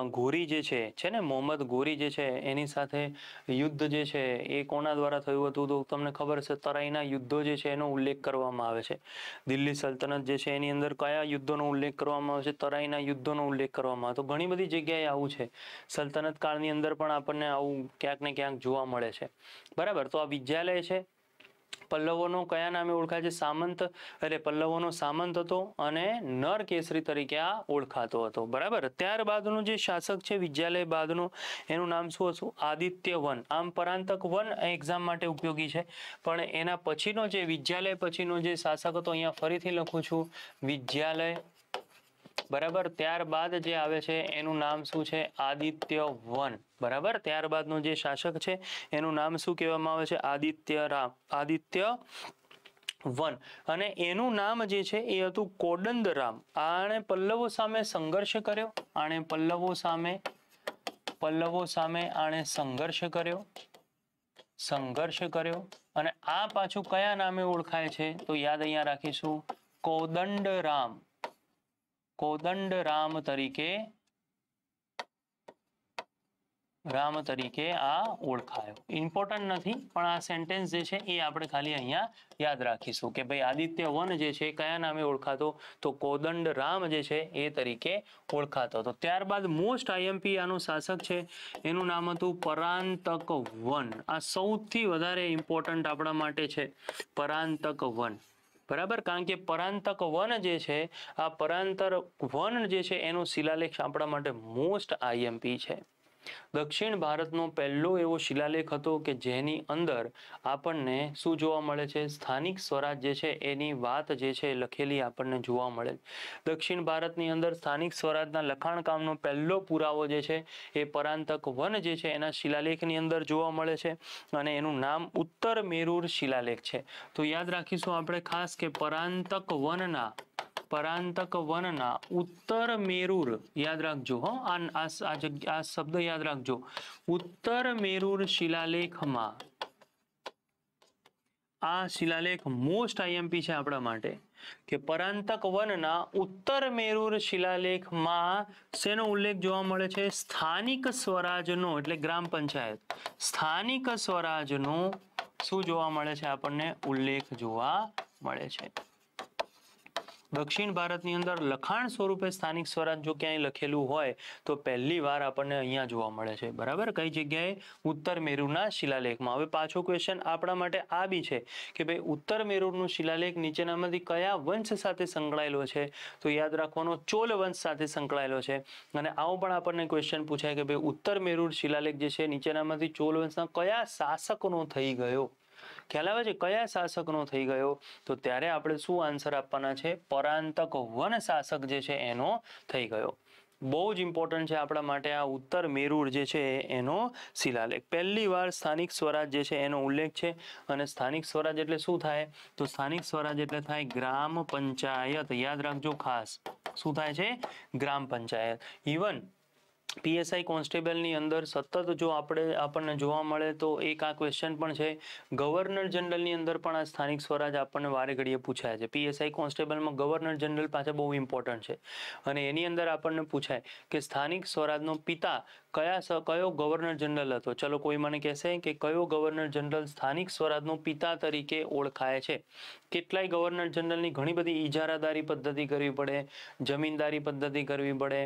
Speaker 1: ગોરી જે છે છે ને મોહમ્મદ ગોરી જે છે એની સાથે યુદ્ધ જે છે એ કોના દ્વારા થયું હતું તો તમને ખબર છે તરાઈના યુદ્ધો જે છે એનો ઉલ્લેખ કરવામાં આવે છે દિલ્હી સલ્તનત જે છે એની અંદર કયા યુદ્ધોનો ઉલ્લેખ કરવામાં આવે છે તરાઈના યુદ્ધોનો ઉલ્લેખ કરવામાં આવે તો ઘણી બધી જગ્યાએ આવું છે સલ્તનત કાળની અંદર પણ આપણને આવું ક્યાંક ને ક્યાંક જોવા મળે છે બરાબર તો આ વિદ્યાલય છે પલ્લવોનો કયા નામે ઓળખાય છે સામંત એટલે પલ્લવોનો સામંત હતો અને નર કેસરી તરીકે આ ઓળખાતો હતો બરાબર ત્યારબાદનું જે શાસક છે વિદ્યાલય બાદનું એનું નામ શું હતું આદિત્ય વન આમ પરાંતક વન એક્ઝામ માટે ઉપયોગી છે પણ એના પછીનો જે વિદ્યાલય પછીનો જે શાસક હતો અહીંયા ફરીથી લખું છું વિદ્યાલય બરાબર ત્યારબાદ જે આવે છે એનું નામ શું છે આદિત્ય વન બરાબર ત્યારબાદનો જે શાસક છે એનું નામ શું કહેવામાં આવે છે આદિત્ય રામ આદિત્ય વન અને એનું નામ જે છે એ હતું કોડંદરામ આણે પલ્લવો સામે સંઘર્ષ કર્યો આણે પલ્લવો સામે પલ્લવો સામે આણે સંઘર્ષ કર્યો સંઘર્ષ કર્યો અને આ પાછું કયા નામે ઓળખાય છે તો યાદ અહીંયા રાખીશું કોદંડ રામ કોદંડ રામ તરીકે રામ તરીકે આ ઓળખાયો ઇમ્પોર્ટન્ટ નથી પણ આ સેન્ટેન્સ જે છે એ આપણે ખાલી અહીંયા યાદ રાખીશું કે ભાઈ આદિત્ય વન જે છે કયા નામે ઓળખાતો તો કોદંડ રામ જે છે એ તરીકે ઓળખાતો હતો ત્યારબાદ મોસ્ટ આઈએમપી આનો શાસક છે એનું નામ હતું પરાંતક વન આ સૌથી વધારે ઇમ્પોર્ટન્ટ આપણા માટે છે પરાંતક વન બરાબર કારણ કે પરાંતક વન જે છે આ પરાંતર વન જે છે એનો શિલાલેખ આપણા માટે મોસ્ટ આઈએમપી છે દક્ષિણ ભારતનો પહેલો એવો શિલાલેખ હતો કે જેની અંદર આપણને શું જોવા મળે છે સ્થાનિક સ્વરાજ જે છે એની વાત જે છે લખેલી આપણને જોવા મળે દક્ષિણ ભારતની અંદર સ્થાનિક સ્વરાજના લખાણ કામનો પહેલો પુરાવો જે છે એ પરાંતક વન જે છે એના શિલાલેખની અંદર જોવા મળે છે અને એનું નામ ઉત્તર મેરૂર શિલાલેખ છે તો યાદ રાખીશું આપણે ખાસ કે પરાંતક વનના પરાંતક વનના ઉત્તર મેરુર યાદ રાખજો હો આ જગ્યા આ શબ્દ યાદ રાખજો ઉત્તર મેરુર શિલાલેખમાં આ શિલાલેખ મોસ્ટ આઈએમપી છે આપણા માટે કે પરાંતક વનના ઉત્તર મેરુર શિલાલેખમાં શેનો ઉલ્લેખ જોવા મળે છે સ્થાનિક સ્વરાજનો એટલે ગ્રામ પંચાયત સ્થાનિક સ્વરાજનો શું જોવા મળે છે આપણને ઉલ્લેખ જોવા મળે છે દક્ષિણ ભારતની અંદર લખાણ સ્વરૂપે સ્થાનિક સ્વરાજ જો ક્યાંય લખેલું હોય તો પહેલી વાર આપણને અહીંયા જોવા મળે છે બરાબર કઈ જગ્યાએ ઉત્તર મેરુના શિલાલેખમાં હવે પાછો ક્વેશ્ચન આપણા માટે આ બી છે કે ભાઈ ઉત્તર મેરુનું શિલાલેખ નીચેનામાંથી કયા વંશ સાથે સંકળાયેલો છે તો યાદ રાખવાનો ચોલ વંશ સાથે સંકળાયેલો છે અને આવો પણ આપણને ક્વેશ્ચન પૂછાય કે ભાઈ ઉત્તર મેરુર શિલાલેખ જે છે નીચેનામાંથી ચોલ વંશના કયા શાસકનો થઈ ગયો ખ્યાલ આવે છે કયા શાસકનો થઈ ગયો તો ત્યારે આપણે શું આન્સર આપવાના છે પરાંતક વન શાસક જે છે એનો થઈ ગયો બહુ જ ઇમ્પોર્ટન્ટ છે આપણા માટે આ ઉત્તર મેરૂર જે છે એનો શિલાલેખ પહેલી વાર સ્થાનિક સ્વરાજ જે છે એનો ઉલ્લેખ છે અને સ્થાનિક સ્વરાજ એટલે શું થાય તો સ્થાનિક સ્વરાજ એટલે થાય ગ્રામ પંચાયત યાદ રાખજો ખાસ શું થાય છે ગ્રામ પંચાયત ઇવન પીએસઆઈ કોન્સ્ટેબલની અંદર સતત જો આપણે આપણને જોવા મળે તો એક આ ક્વેશ્ચન પણ છે ગવર્નર જનરલની અંદર પણ આ સ્થાનિક સ્વરાજ આપણને વારે ઘડીએ પૂછાય છે પીએસઆઈ કોન્સ્ટેબલમાં ગવર્નર જનરલ પાસે બહુ ઇમ્પોર્ટન્ટ છે અને એની અંદર આપણને પૂછાય કે સ્થાનિક સ્વરાજનો પિતા કયા કયો ગવર્નર જનરલ હતો ચલો કોઈ મને કહેશે કે કયો ગવર્નર જનરલ સ્થાનિક સ્વરાજનો પિતા તરીકે ઓળખાય છે કેટલાય ગવર્નર જનરલની ઘણી બધી ઇજારાદારી પદ્ધતિ કરવી પડે જમીનદારી પદ્ધતિ કરવી પડે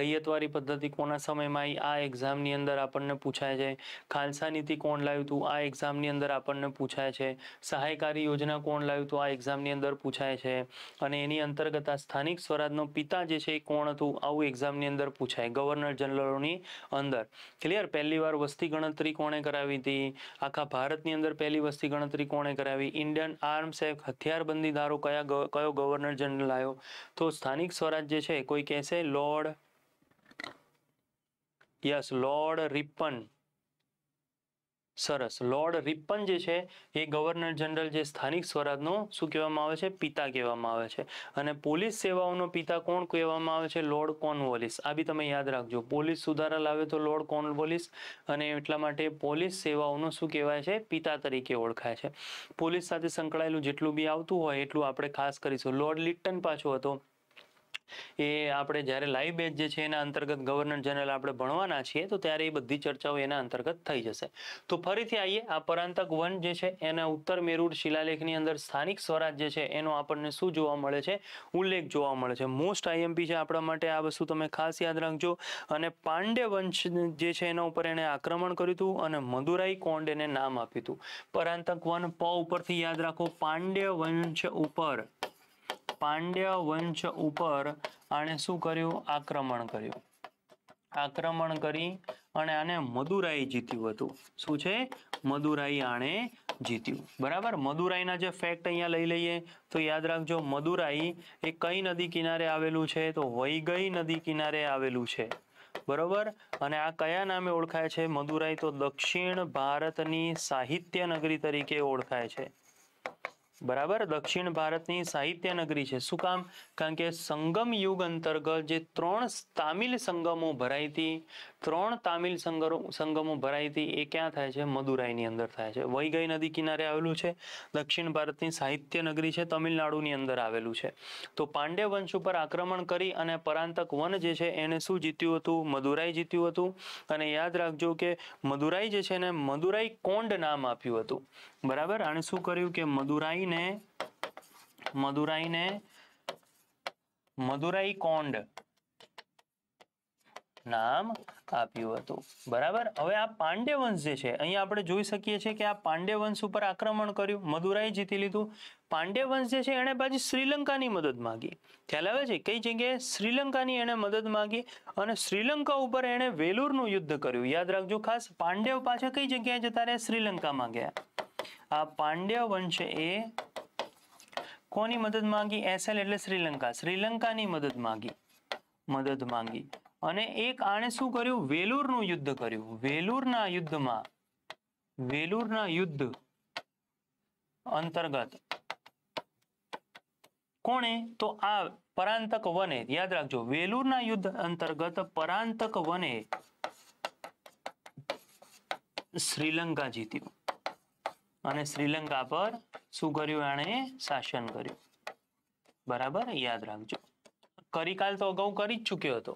Speaker 1: રૈયતવારી પદ્ધતિ કોના સમયમાં આવી આ એક્ઝામની અંદર આપણને પૂછાય છે ખાલસા નીતિ કોણ લાવ્યું હતું આ એક્ઝામની અંદર આપણને પૂછાય છે સહાયકારી યોજના કોણ લાવ્યું હતું આ એક્ઝામની અંદર પૂછાય છે અને એની અંતર્ગત આ સ્થાનિક સ્વરાજનો પિતા જે છે એ કોણ હતું આવું એક્ઝામની અંદર પૂછાય ગવર્નર જનરલોની અંદર ક્લિયર પહેલી વાર વસ્તી ગણતરી કોણે કરાવી હતી આખા ભારતની અંદર પહેલી વસ્તી ગણતરી કોણે કરાવી ઇન્ડિયન આર્મ્સ એક્ટ હથિયારબંધી ધારો કયા કયો ગવર્નર જનરલ આવ્યો તો સ્થાનિક સ્વરાજ્ય છે કોઈ કહેશે લોર્ડ યસ લોર્ડ રિપન સરસ લોર્ડ રિપન જે છે એ ગવર્નર જનરલ જે સ્થાનિક સ્વરાજનો શું કહેવામાં આવે છે પિતા કહેવામાં આવે છે અને પોલીસ સેવાઓનો પિતા કોણ કહેવામાં આવે છે લોર્ડ કોર્નવોલિસ આ બી તમે યાદ રાખજો પોલીસ સુધારા લાવે તો લોર્ડ કોર્નવોલિસ અને એટલા માટે પોલીસ સેવાઓનો શું કહેવાય છે પિતા તરીકે ઓળખાય છે પોલીસ સાથે સંકળાયેલું જેટલું બી આવતું હોય એટલું આપણે ખાસ કરીશું લોર્ડ લિટ્ટન પાછો હતો એ આપણે જ્યારે લાઈવ બેચ જે છે એના અંતર્ગત ગવર્નર જનરલ આપણે ભણવાના છીએ તો ત્યારે એ બધી ચર્ચાઓ એના અંતર્ગત થઈ જશે તો ફરીથી આવીએ આ પરાંતક વન જે છે એના ઉત્તર મેરુડ શિલાલેખની અંદર સ્થાનિક સ્વરાજ જે છે એનો આપણને શું જોવા મળે છે ઉલ્લેખ જોવા મળે છે મોસ્ટ આઈએમપી છે આપણા માટે આ વસ્તુ તમે ખાસ યાદ રાખજો અને પાંડ્ય વંશ જે છે એના ઉપર એને આક્રમણ કર્યું હતું અને મદુરાઈ કોંડ એને નામ આપ્યું હતું પરાંતક વન પ ઉપરથી યાદ રાખો પાંડ્ય વંશ ઉપર પાંડ્ય વંશ ઉપર આણે શું કર્યું આક્રમણ કર્યું આક્રમણ કરી અને આને મદુરાઈ જીત્યું હતું શું છે મદુરાઈ આણે જીત્યું બરાબર મદુરાઈના જે ફેક્ટ અહીંયા લઈ લઈએ તો યાદ રાખજો મદુરાઈ એ કઈ નદી કિનારે આવેલું છે તો વૈગઈ નદી કિનારે આવેલું છે બરોબર અને આ કયા નામે ઓળખાય છે મદુરાઈ તો દક્ષિણ ભારતની સાહિત્ય નગરી તરીકે ઓળખાય છે બરાબર દક્ષિણ ભારતની સાહિત્ય નગરી છે શું કામ કારણ કે સંગમ યુગ અંતર્ગત જે ત્રણ તામિલ સંગમો ભરાઈ હતી ત્રણ તામિલ સંગમો ભરાઈ હતી એ ક્યાં થાય છે મદુરાઈની અંદર થાય છે વૈગઈ નદી કિનારે આવેલું છે દક્ષિણ ભારતની સાહિત્ય નગરી છે તમિલનાડુની અંદર આવેલું છે તો પાંડ્ય વંશ ઉપર આક્રમણ કરી અને પરાંતક વન જે છે એને શું જીત્યું હતું મદુરાઈ જીત્યું હતું અને યાદ રાખજો કે મદુરાઈ જે છે એને મદુરાઈ કોંડ નામ આપ્યું હતું બરાબર આણે શું કર્યું કે મદુરાઈને મદુરાઈને મદુરાઈને મદુરાઈ કોંડ નામ આપ્યું હતું બરાબર હવે આ પાંડ્ય વંશ જે છે અહીંયા આપણે જોઈ શકીએ છીએ કે આ પાંડ્ય વંશ ઉપર આક્રમણ કર્યું મદુરાઈ જીતી લીધું પાંડ્ય વંશ જે છે એને પાછી શ્રીલંકાની મદદ માંગી ખ્યાલ આવે છે કઈ જગ્યાએ શ્રીલંકાની એને મદદ માગી અને શ્રીલંકા ઉપર એણે વેલુરનું યુદ્ધ કર્યું યાદ રાખજો ખાસ પાંડ્ય પાછા કઈ જગ્યાએ જતા રહ્યા શ્રીલંકામાં ગયા આ પાંડ્ય વંશ એ કોની મદદ માંગી એસએલ એટલે શ્રીલંકા શ્રીલંકાની મદદ માંગી મદદ માંગી અને એક આણે શું કર્યું વેલુરનું યુદ્ધ કર્યું વેલુરના યુદ્ધમાં વેલુરના યુદ્ધ અંતર્ગત કોણે તો આ પરાંતક વને યાદ રાખજો વેલુરના યુદ્ધ અંતર્ગત પરાંતક વને શ્રીલંકા જીત્યું અને શ્રીલંકા પર શું કર્યું એણે શાસન કર્યું બરાબર યાદ રાખજો કરિકાલ તો અગાઉ કરી જ ચૂક્યો હતો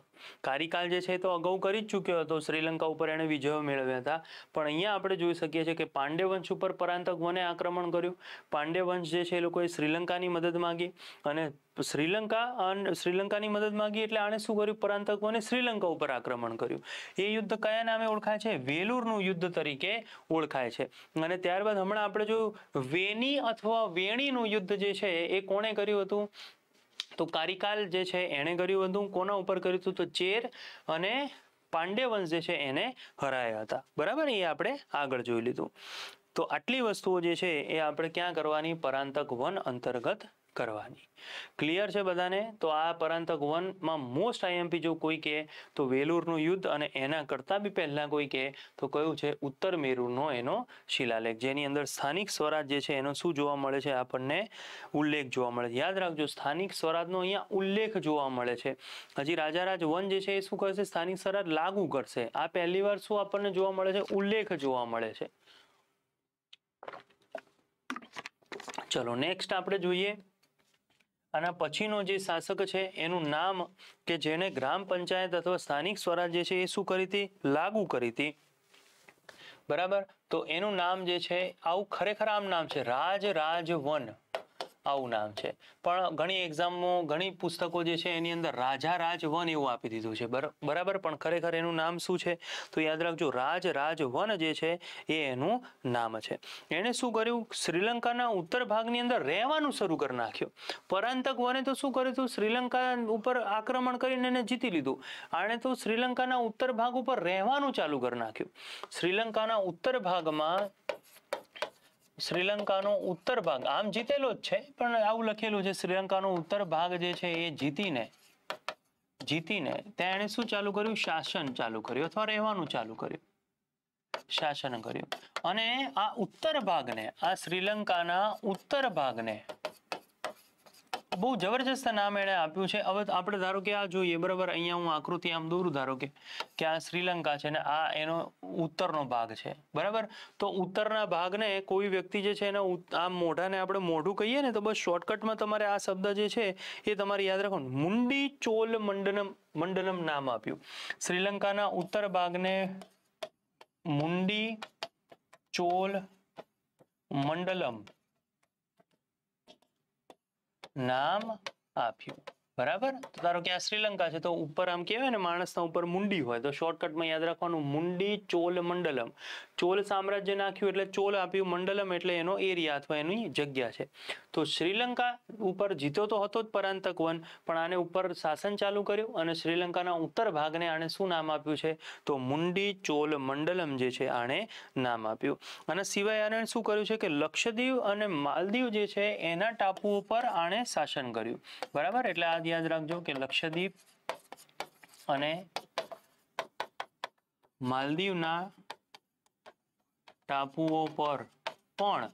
Speaker 1: કારિકાલ જે છે તો અગાઉ કરી જ ચૂક્યો હતો શ્રીલંકા ઉપર એણે વિજયો મેળવ્યા હતા પણ અહીંયા આપણે જોઈ શકીએ છીએ કે પાંડ્યવંશ ઉપર પરાંતક વને આક્રમણ કર્યું પાંડે વંશ જે છે એ લોકોએ શ્રીલંકાની મદદ માંગી અને શ્રીલંકા શ્રીલંકાની મદદ માંગી એટલે આણે શું કર્યું પરાંતકોને શ્રીલંકા ઉપર આક્રમણ કર્યું એ યુદ્ધ કયા નામે ઓળખાય છે વેલુરનું યુદ્ધ તરીકે ઓળખાય છે અને ત્યારબાદ હમણાં આપણે જોયું વેની અથવા વેણીનું યુદ્ધ જે છે એ કોણે કર્યું હતું તો કારિકાલ જે છે એણે કર્યું હતું કોના ઉપર કર્યું હતું તો ચેર અને પાંડ્યવંશ જે છે એને હરાયા હતા બરાબર એ આપણે આગળ જોઈ લીધું તો આટલી વસ્તુઓ જે છે એ આપણે ક્યાં કરવાની પરાંતક વન અંતર્ગત કરવાની ક્લિયર છે બધાને તો આ પરાંતક વનમાં મોસ્ટ આઈએમપી જો કોઈ કહે તો વેલુરનું યુદ્ધ અને એના કરતાં બી પહેલાં કોઈ કહે તો કયું છે ઉત્તર મેરુનો એનો શિલાલેખ જેની અંદર સ્થાનિક સ્વરાજ જે છે એનો શું જોવા મળે છે આપણને ઉલ્લેખ જોવા મળે છે યાદ રાખજો સ્થાનિક સ્વરાજનો અહીંયા ઉલ્લેખ જોવા મળે છે હજી રાજારાજ વન જે છે એ શું કરશે સ્થાનિક સ્વરાજ લાગુ કરશે આ પહેલી વાર શું આપણને જોવા મળે છે ઉલ્લેખ જોવા મળે છે ચલો નેક્સ્ટ આપણે જોઈએ આના પછીનો જે શાસક છે એનું નામ કે જેને ગ્રામ પંચાયત અથવા સ્થાનિક સ્વરાજ્ય છે એ શું કરી હતી લાગુ કરી હતી બરાબર તો એનું નામ જે છે આવું ખરેખર આમ નામ છે રાજ રાજવન આવું નામ છે પણ ઘણી એક્ઝામો ઘણી પુસ્તકો જે છે એની અંદર રાજા રાજ વન એવું આપી દીધું છે બરાબર પણ ખરેખર એનું નામ શું છે તો યાદ રાખજો રાજ રાજ વન જે છે એ એનું નામ છે એણે શું કર્યું શ્રીલંકાના ઉત્તર ભાગની અંદર રહેવાનું શરૂ કરી નાખ્યું પરાંતક વને તો શું કર્યું હતું શ્રીલંકા ઉપર આક્રમણ કરીને એને જીતી લીધું આણે તો શ્રીલંકાના ઉત્તર ભાગ ઉપર રહેવાનું ચાલુ કરી નાખ્યું શ્રીલંકાના ઉત્તર ભાગમાં શ્રીલંકાનો ઉત્તર ભાગ આમ જીતેલો જ છે પણ આવું લખેલું છે શ્રીલંકાનો ઉત્તર ભાગ જે છે એ જીતીને જીતીને ત્યાં એણે શું ચાલુ કર્યું શાસન ચાલુ કર્યું અથવા રહેવાનું ચાલુ કર્યું શાસન કર્યું અને આ ઉત્તર ભાગને આ શ્રીલંકાના ઉત્તર ભાગને બહુ જબરજસ્ત નામ એણે આપ્યું છે હવે આપણે ધારો કે આ જોઈએ બરાબર અહીંયા હું આકૃતિ આમ દૂર ધારો કે કે આ શ્રીલંકા છે ને આ એનો ઉત્તરનો ભાગ છે બરાબર તો ઉત્તરના ભાગને કોઈ વ્યક્તિ જે છે એના આ મોઢાને આપણે મોઢું કહીએ ને તો બસ શોર્ટકટમાં તમારે આ શબ્દ જે છે એ તમારે યાદ રાખવાનું મુંડી ચોલ મંડનમ મંડલમ નામ આપ્યું શ્રીલંકાના ઉત્તર ભાગને મુંડી ચોલ મંડલમ નામ આપ્યું બરાબર તો ધારો કે આ શ્રીલંકા છે તો ઉપર આમ કેવાય ને માણસના ઉપર મુંડી હોય તો શોર્ટકટમાં યાદ રાખવાનું મુંડી ચોલ મંડલમ ચોલ સામ્રાજ્ય નાખ્યું એટલે ચોલ આપ્યું મંડલમ એટલે એનો એરિયા અથવા એની જગ્યા છે તો શ્રીલંકા ઉપર જીતો તો હતો જ પરાંતક વન પણ આને ઉપર શાસન ચાલુ કર્યું અને શ્રીલંકાના ઉત્તર ભાગને આને શું નામ આપ્યું છે તો મુંડી ચોલ મંડલમ જે છે આણે નામ આપ્યું અને સિવાય આને શું કર્યું છે કે લક્ષદ્વીપ અને માલદીવ જે છે એના ટાપુ ઉપર આણે શાસન કર્યું બરાબર એટલે આ યાદ રાખજો કે લક્ષદ્વીપ અને માલદીવના ટાપુઓ પર પણ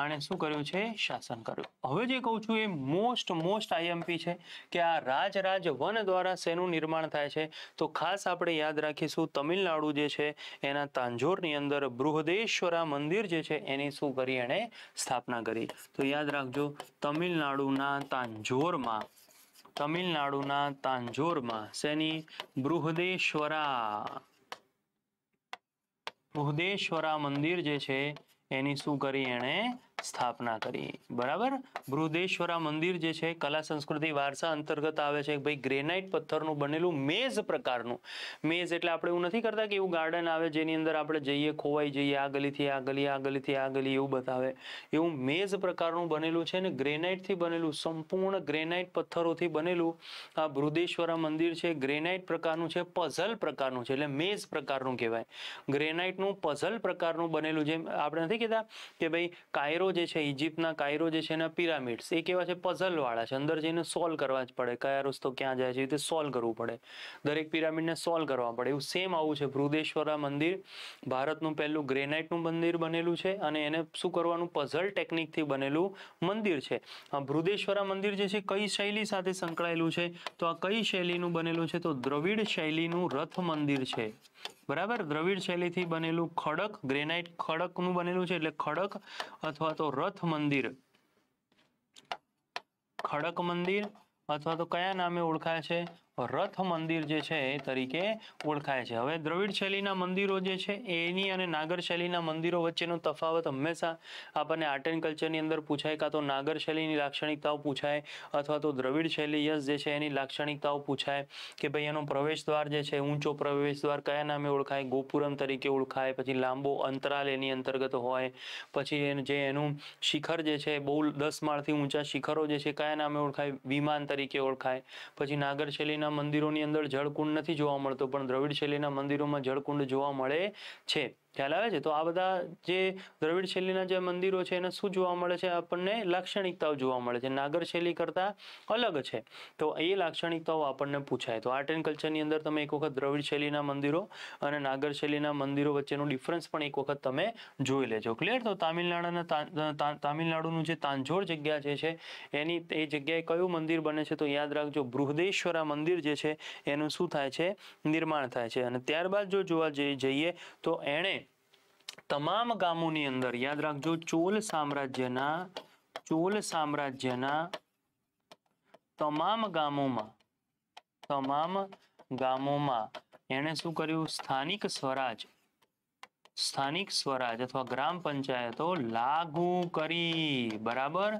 Speaker 1: આણે શું કર્યું છે શાસન કર્યું હવે જે કહું છું એ મોસ્ટ મોસ્ટ આઈએમપી છે કે આ રાજરાજ વન દ્વારા શેનું નિર્માણ થાય છે તો ખાસ આપણે યાદ રાખીશું તમિલનાડુ જે છે એના તાંજોરની અંદર બૃહદેશ્વરા મંદિર જે છે એની શું કરી એણે સ્થાપના કરી તો યાદ રાખજો તમિલનાડુના તાંજોરમાં તમિલનાડુના તાંજોરમાં શેની બૃહદેશ્વરા બૃહદેશ્વરા મંદિર જે છે એની શું કરી એણે સ્થાપના કરી બરાબર બૃદેશ્વરા મંદિર જે છે કલા સંસ્કૃતિ વારસા અંતર્ગત આવે છે ભાઈ ગ્રેનાઇટ પથ્થરનું બનેલું મેઝ પ્રકારનું મેઝ એટલે આપણે એવું નથી કરતા કે એવું ગાર્ડન આવે જેની અંદર આપણે જઈએ ખોવાઈ જઈએ આ ગલીથી આ ગલી આ ગલીથી આ ગલી એવું બતાવે એવું મેઝ પ્રકારનું બનેલું છે ને ગ્રેનાઇટથી બનેલું સંપૂર્ણ ગ્રેનાઇટ પથ્થરોથી બનેલું આ બૃદેશ્વરા મંદિર છે ગ્રેનાઇટ પ્રકારનું છે પઝલ પ્રકારનું છે એટલે મેઝ પ્રકારનું કહેવાય ગ્રેનાઇટનું પઝલ પ્રકારનું બનેલું જેમ આપણે નથી કહેતા કે ભાઈ કાયરો જે છે ઇજિપ્તના કાયરો જે છે એના પિરામિડ્સ એ કેવા છે પઝલ વાળા છે અંદર જઈને સોલ્વ કરવા જ પડે કયા રસ્તો ક્યાં જાય છે એ સોલ્વ કરવું પડે દરેક પિરામિડને સોલ્વ કરવા પડે એવું સેમ આવું છે બૃદેશ્વરા મંદિર ભારતનું પહેલું ગ્રેનાઇટનું મંદિર બનેલું છે અને એને શું કરવાનું પઝલ ટેકનિકથી બનેલું મંદિર છે આ બૃદેશ્વરા મંદિર જે છે કઈ શૈલી સાથે સંકળાયેલું છે તો આ કઈ શૈલીનું બનેલું છે તો દ્રવિડ શૈલીનું રથ મંદિર છે બરાબર દ્રવિડ શૈલીથી બનેલું ખડક ગ્રેનાઇટ ખડકનું બનેલું છે એટલે ખડક અથવા તો રથ મંદિર ખડક મંદિર અથવા તો કયા નામે ઓળખાય છે રથ મંદિર જે છે એ તરીકે ઓળખાય છે હવે દ્રવિડ શૈલીના મંદિરો જે છે એની અને નાગર શૈલીના મંદિરો વચ્ચેનો તફાવત હંમેશા આપણને આર્ટ એન્ડ કલ્ચરની અંદર પૂછાય કાં તો નાગર શૈલીની લાક્ષણિકતાઓ પૂછાય અથવા તો દ્રવિડ શૈલી યસ જે છે એની લાક્ષણિકતાઓ પૂછાય કે ભાઈ એનો પ્રવેશ દ્વાર જે છે ઊંચો પ્રવેશ દ્વાર કયા નામે ઓળખાય ગોપુરમ તરીકે ઓળખાય પછી લાંબો અંતરાલ એની અંતર્ગત હોય પછી જે એનું શિખર જે છે બહુ દસ માળથી ઊંચા શિખરો જે છે કયા નામે ઓળખાય વિમાન તરીકે ઓળખાય પછી નાગર શૈલીના શૈલીના મંદિરોની અંદર જળકુંડ નથી જોવા મળતો પણ દ્રવિડ શૈલીના મંદિરોમાં જળકુંડ જોવા મળે છે ખ્યાલ આવે છે તો આ બધા જે દ્રવિડ શૈલીના જે મંદિરો છે એને શું જોવા મળે છે આપણને લાક્ષણિકતાઓ જોવા મળે છે નાગર શૈલી કરતાં અલગ છે તો એ લાક્ષણિકતાઓ આપણને પૂછાય તો આર્ટ એન્ડ કલ્ચરની અંદર તમે એક વખત દ્રવિડ શૈલીના મંદિરો અને નાગર શૈલીના મંદિરો વચ્ચેનો ડિફરન્સ પણ એક વખત તમે જોઈ લેજો ક્લિયર તો તામિલનાડુના તામિલનાડુનું જે તાંજોર જગ્યા જે છે એની એ જગ્યાએ કયું મંદિર બને છે તો યાદ રાખજો બૃહદેશ્વરા મંદિર જે છે એનું શું થાય છે નિર્માણ થાય છે અને ત્યારબાદ જો જોવા જઈએ તો એણે તમામ ગામોની અંદર યાદ રાખજો ચોલ સામ્રાજ્યના ચોલ સામ્રાજ્યના તમામ ગામોમાં તમામ ગામોમાં એણે શું કર્યું સ્થાનિક સ્વરાજ સ્થાનિક સ્વરાજ અથવા ગ્રામ પંચાયતો લાગુ કરી બરાબર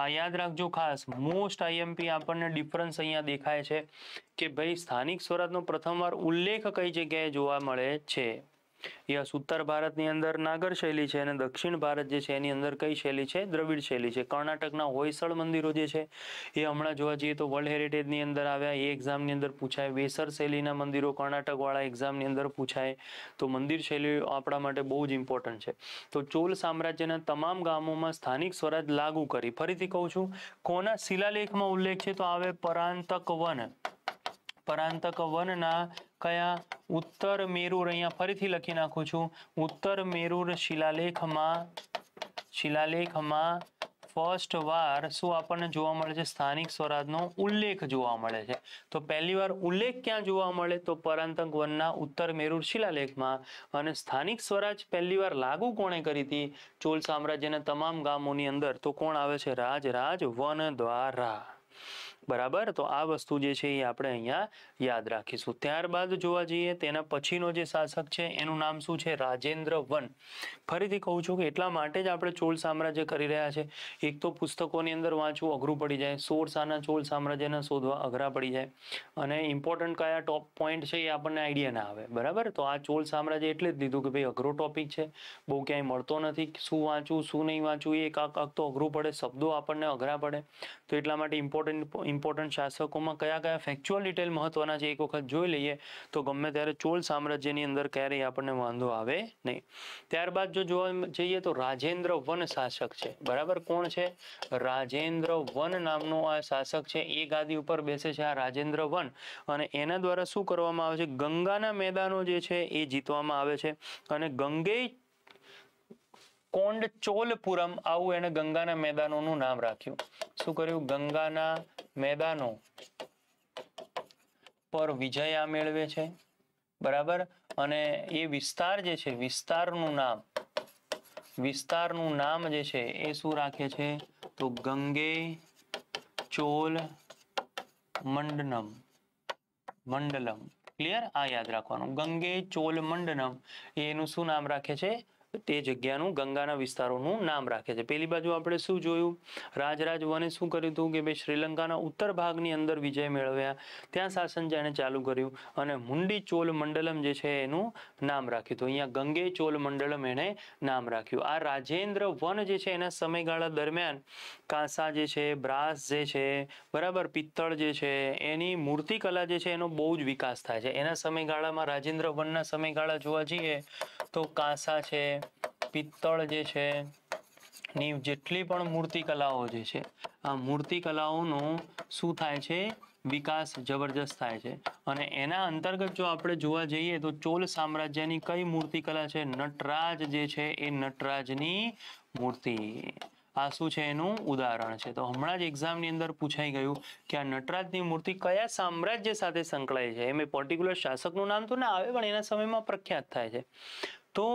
Speaker 1: આ યાદ રાખજો ખાસ મોસ્ટ આઈએમપી આપણને ડિફરન્સ અહીંયા દેખાય છે કે ભાઈ સ્થાનિક સ્વરાજનો પ્રથમવાર ઉલ્લેખ કઈ જગ્યાએ જોવા મળે છે યસ ઉત્તર ભારતની અંદર નાગર શૈલી છે અને દક્ષિણ ભારત જે છે એની અંદર કઈ શૈલી છે દ્રવિડ શૈલી છે કર્ણાટકના હોયસળ મંદિરો જે છે એ હમણાં જોવા જઈએ તો વર્લ્ડ હેરિટેજની અંદર આવ્યા એ એક્ઝામની અંદર પૂછાય વેસર શૈલીના મંદિરો કર્ણાટકવાળા એક્ઝામની અંદર પૂછાય તો મંદિર શૈલી આપણા માટે બહુ જ ઇમ્પોર્ટન્ટ છે તો ચોલ સામ્રાજ્યના તમામ ગામોમાં સ્થાનિક સ્વરાજ લાગુ કરી ફરીથી કહું છું કોના શિલાલેખમાં ઉલ્લેખ છે તો આવે પરાંતક વન પરાંતક વનના કયા ઉત્તર મેરુર અહીંયા ફરીથી લખી નાખું છું ઉત્તર મેરુર શિલાલેખમાં શિલાલેખમાં ફર્સ્ટ વાર શું આપણને જોવા મળે છે સ્થાનિક સ્વરાજનો ઉલ્લેખ જોવા મળે છે તો પહેલી વાર ઉલ્લેખ ક્યાં જોવા મળે તો પરાંતક વનના ઉત્તર મેરુર શિલાલેખમાં અને સ્થાનિક સ્વરાજ પહેલી વાર લાગુ કોણે કરી હતી ચોલ સામ્રાજ્યના તમામ ગામોની અંદર તો કોણ આવે છે રાજ રાજ વન દ્વારા બરાબર તો આ વસ્તુ જે છે એ આપણે અહીંયા યાદ રાખીશું ત્યારબાદ જોવા જઈએ તેના પછીનો જે શાસક છે એનું નામ શું છે રાજેન્દ્ર વન ફરીથી કહું છું કે એટલા માટે જ આપણે ચોલ સામ્રાજ્ય કરી રહ્યા છે એક તો પુસ્તકોની અંદર વાંચવું અઘરું પડી જાય સોર્સ આના ચોળ સામ્રાજ્યના શોધવા અઘરા પડી જાય અને ઇમ્પોર્ટન્ટ કયા ટોપ પોઈન્ટ છે એ આપણને આઈડિયા ના આવે બરાબર તો આ ચોલ સામ્રાજ્ય એટલે જ દીધું કે ભાઈ અઘરો ટોપિક છે બહુ ક્યાંય મળતો નથી શું વાંચવું શું નહીં વાંચવું એ કાંક કાંક તો અઘરું પડે શબ્દો આપણને અઘરા પડે તો એટલા માટે ઇમ્પોર્ટન્ટ ઇમ્પોર્ટન્ટ શાસકોમાં કયા કયા ફેક્ચ્યુઅલ ડિટેલ મહત્વના છે એક વખત જોઈ લઈએ તો ગમે ત્યારે ચોળ સામ્રાજ્યની અંદર ક્યારેય આપણને વાંધો આવે નહીં ત્યારબાદ જો જોવા જઈએ તો રાજેન્દ્ર વન શાસક છે બરાબર કોણ છે રાજેન્દ્ર વન નામનો આ શાસક છે એ ગાદી ઉપર બેસે છે આ રાજેન્દ્ર વન અને એના દ્વારા શું કરવામાં આવે છે ગંગાના મેદાનો જે છે એ જીતવામાં આવે છે અને ગંગે કોંડ ચોલપુરમ આવું એને ગંગાના મેદાનોનું નામ રાખ્યું શું કર્યું ગંગાના મેદાનો પર વિજયા મેળવે છે બરાબર અને એ વિસ્તાર જે છે વિસ્તારનું નામ વિસ્તારનું નામ જે છે એ શું રાખે છે તો ગંગે ચોલ મંડનમ મંડલમ ક્લિયર આ યાદ રાખવાનું ગંગે ચોલ મંડનમ એનું શું નામ રાખે છે તે જગ્યાનું ગંગાના વિસ્તારોનું નામ રાખે છે પેલી બાજુ આપણે શું જોયું રાજરાજ વને શું કર્યું હતું કે ભાઈ શ્રીલંકાના ઉત્તર ભાગની અંદર વિજય મેળવ્યા ત્યાં શાસન જેણે ચાલુ કર્યું અને મુંડી ચોલ મંડળમ જે છે એનું નામ રાખ્યું હતું અહીંયા ગંગે ચોલ મંડળમ એણે નામ રાખ્યું આ રાજેન્દ્ર વન જે છે એના સમયગાળા દરમિયાન કાંસા જે છે બ્રાસ જે છે બરાબર પિત્તળ જે છે એની મૂર્તિકલા જે છે એનો બહુ જ વિકાસ થાય છે એના સમયગાળામાં રાજેન્દ્ર વનના સમયગાળા જોવા જઈએ તો કાંસા છે પિત્તળ જે છે ની જેટલી પણ મૂર્તિકલાઓ જે છે આ મૂર્તિકલાઓનો શું થાય છે વિકાસ જબરજસ્ત થાય છે અને એના અંતર્ગત જો આપણે જોવા જઈએ તો ચોલ સામ્રાજ્યની કઈ મૂર્તિકલા છે નટરાજ જે છે એ નટરાજની મૂર્તિ આ શું છે એનું ઉદાહરણ છે તો હમણાં જ એક્ઝામની અંદર પૂછાઈ ગયું કે આ નટરાજની મૂર્તિ કયા સામ્રાજ્ય સાથે સંકળાય છે એમ પર્ટિક્યુલર શાસકનું નામ તો ના આવે પણ એના સમયમાં પ્રખ્યાત થાય છે તો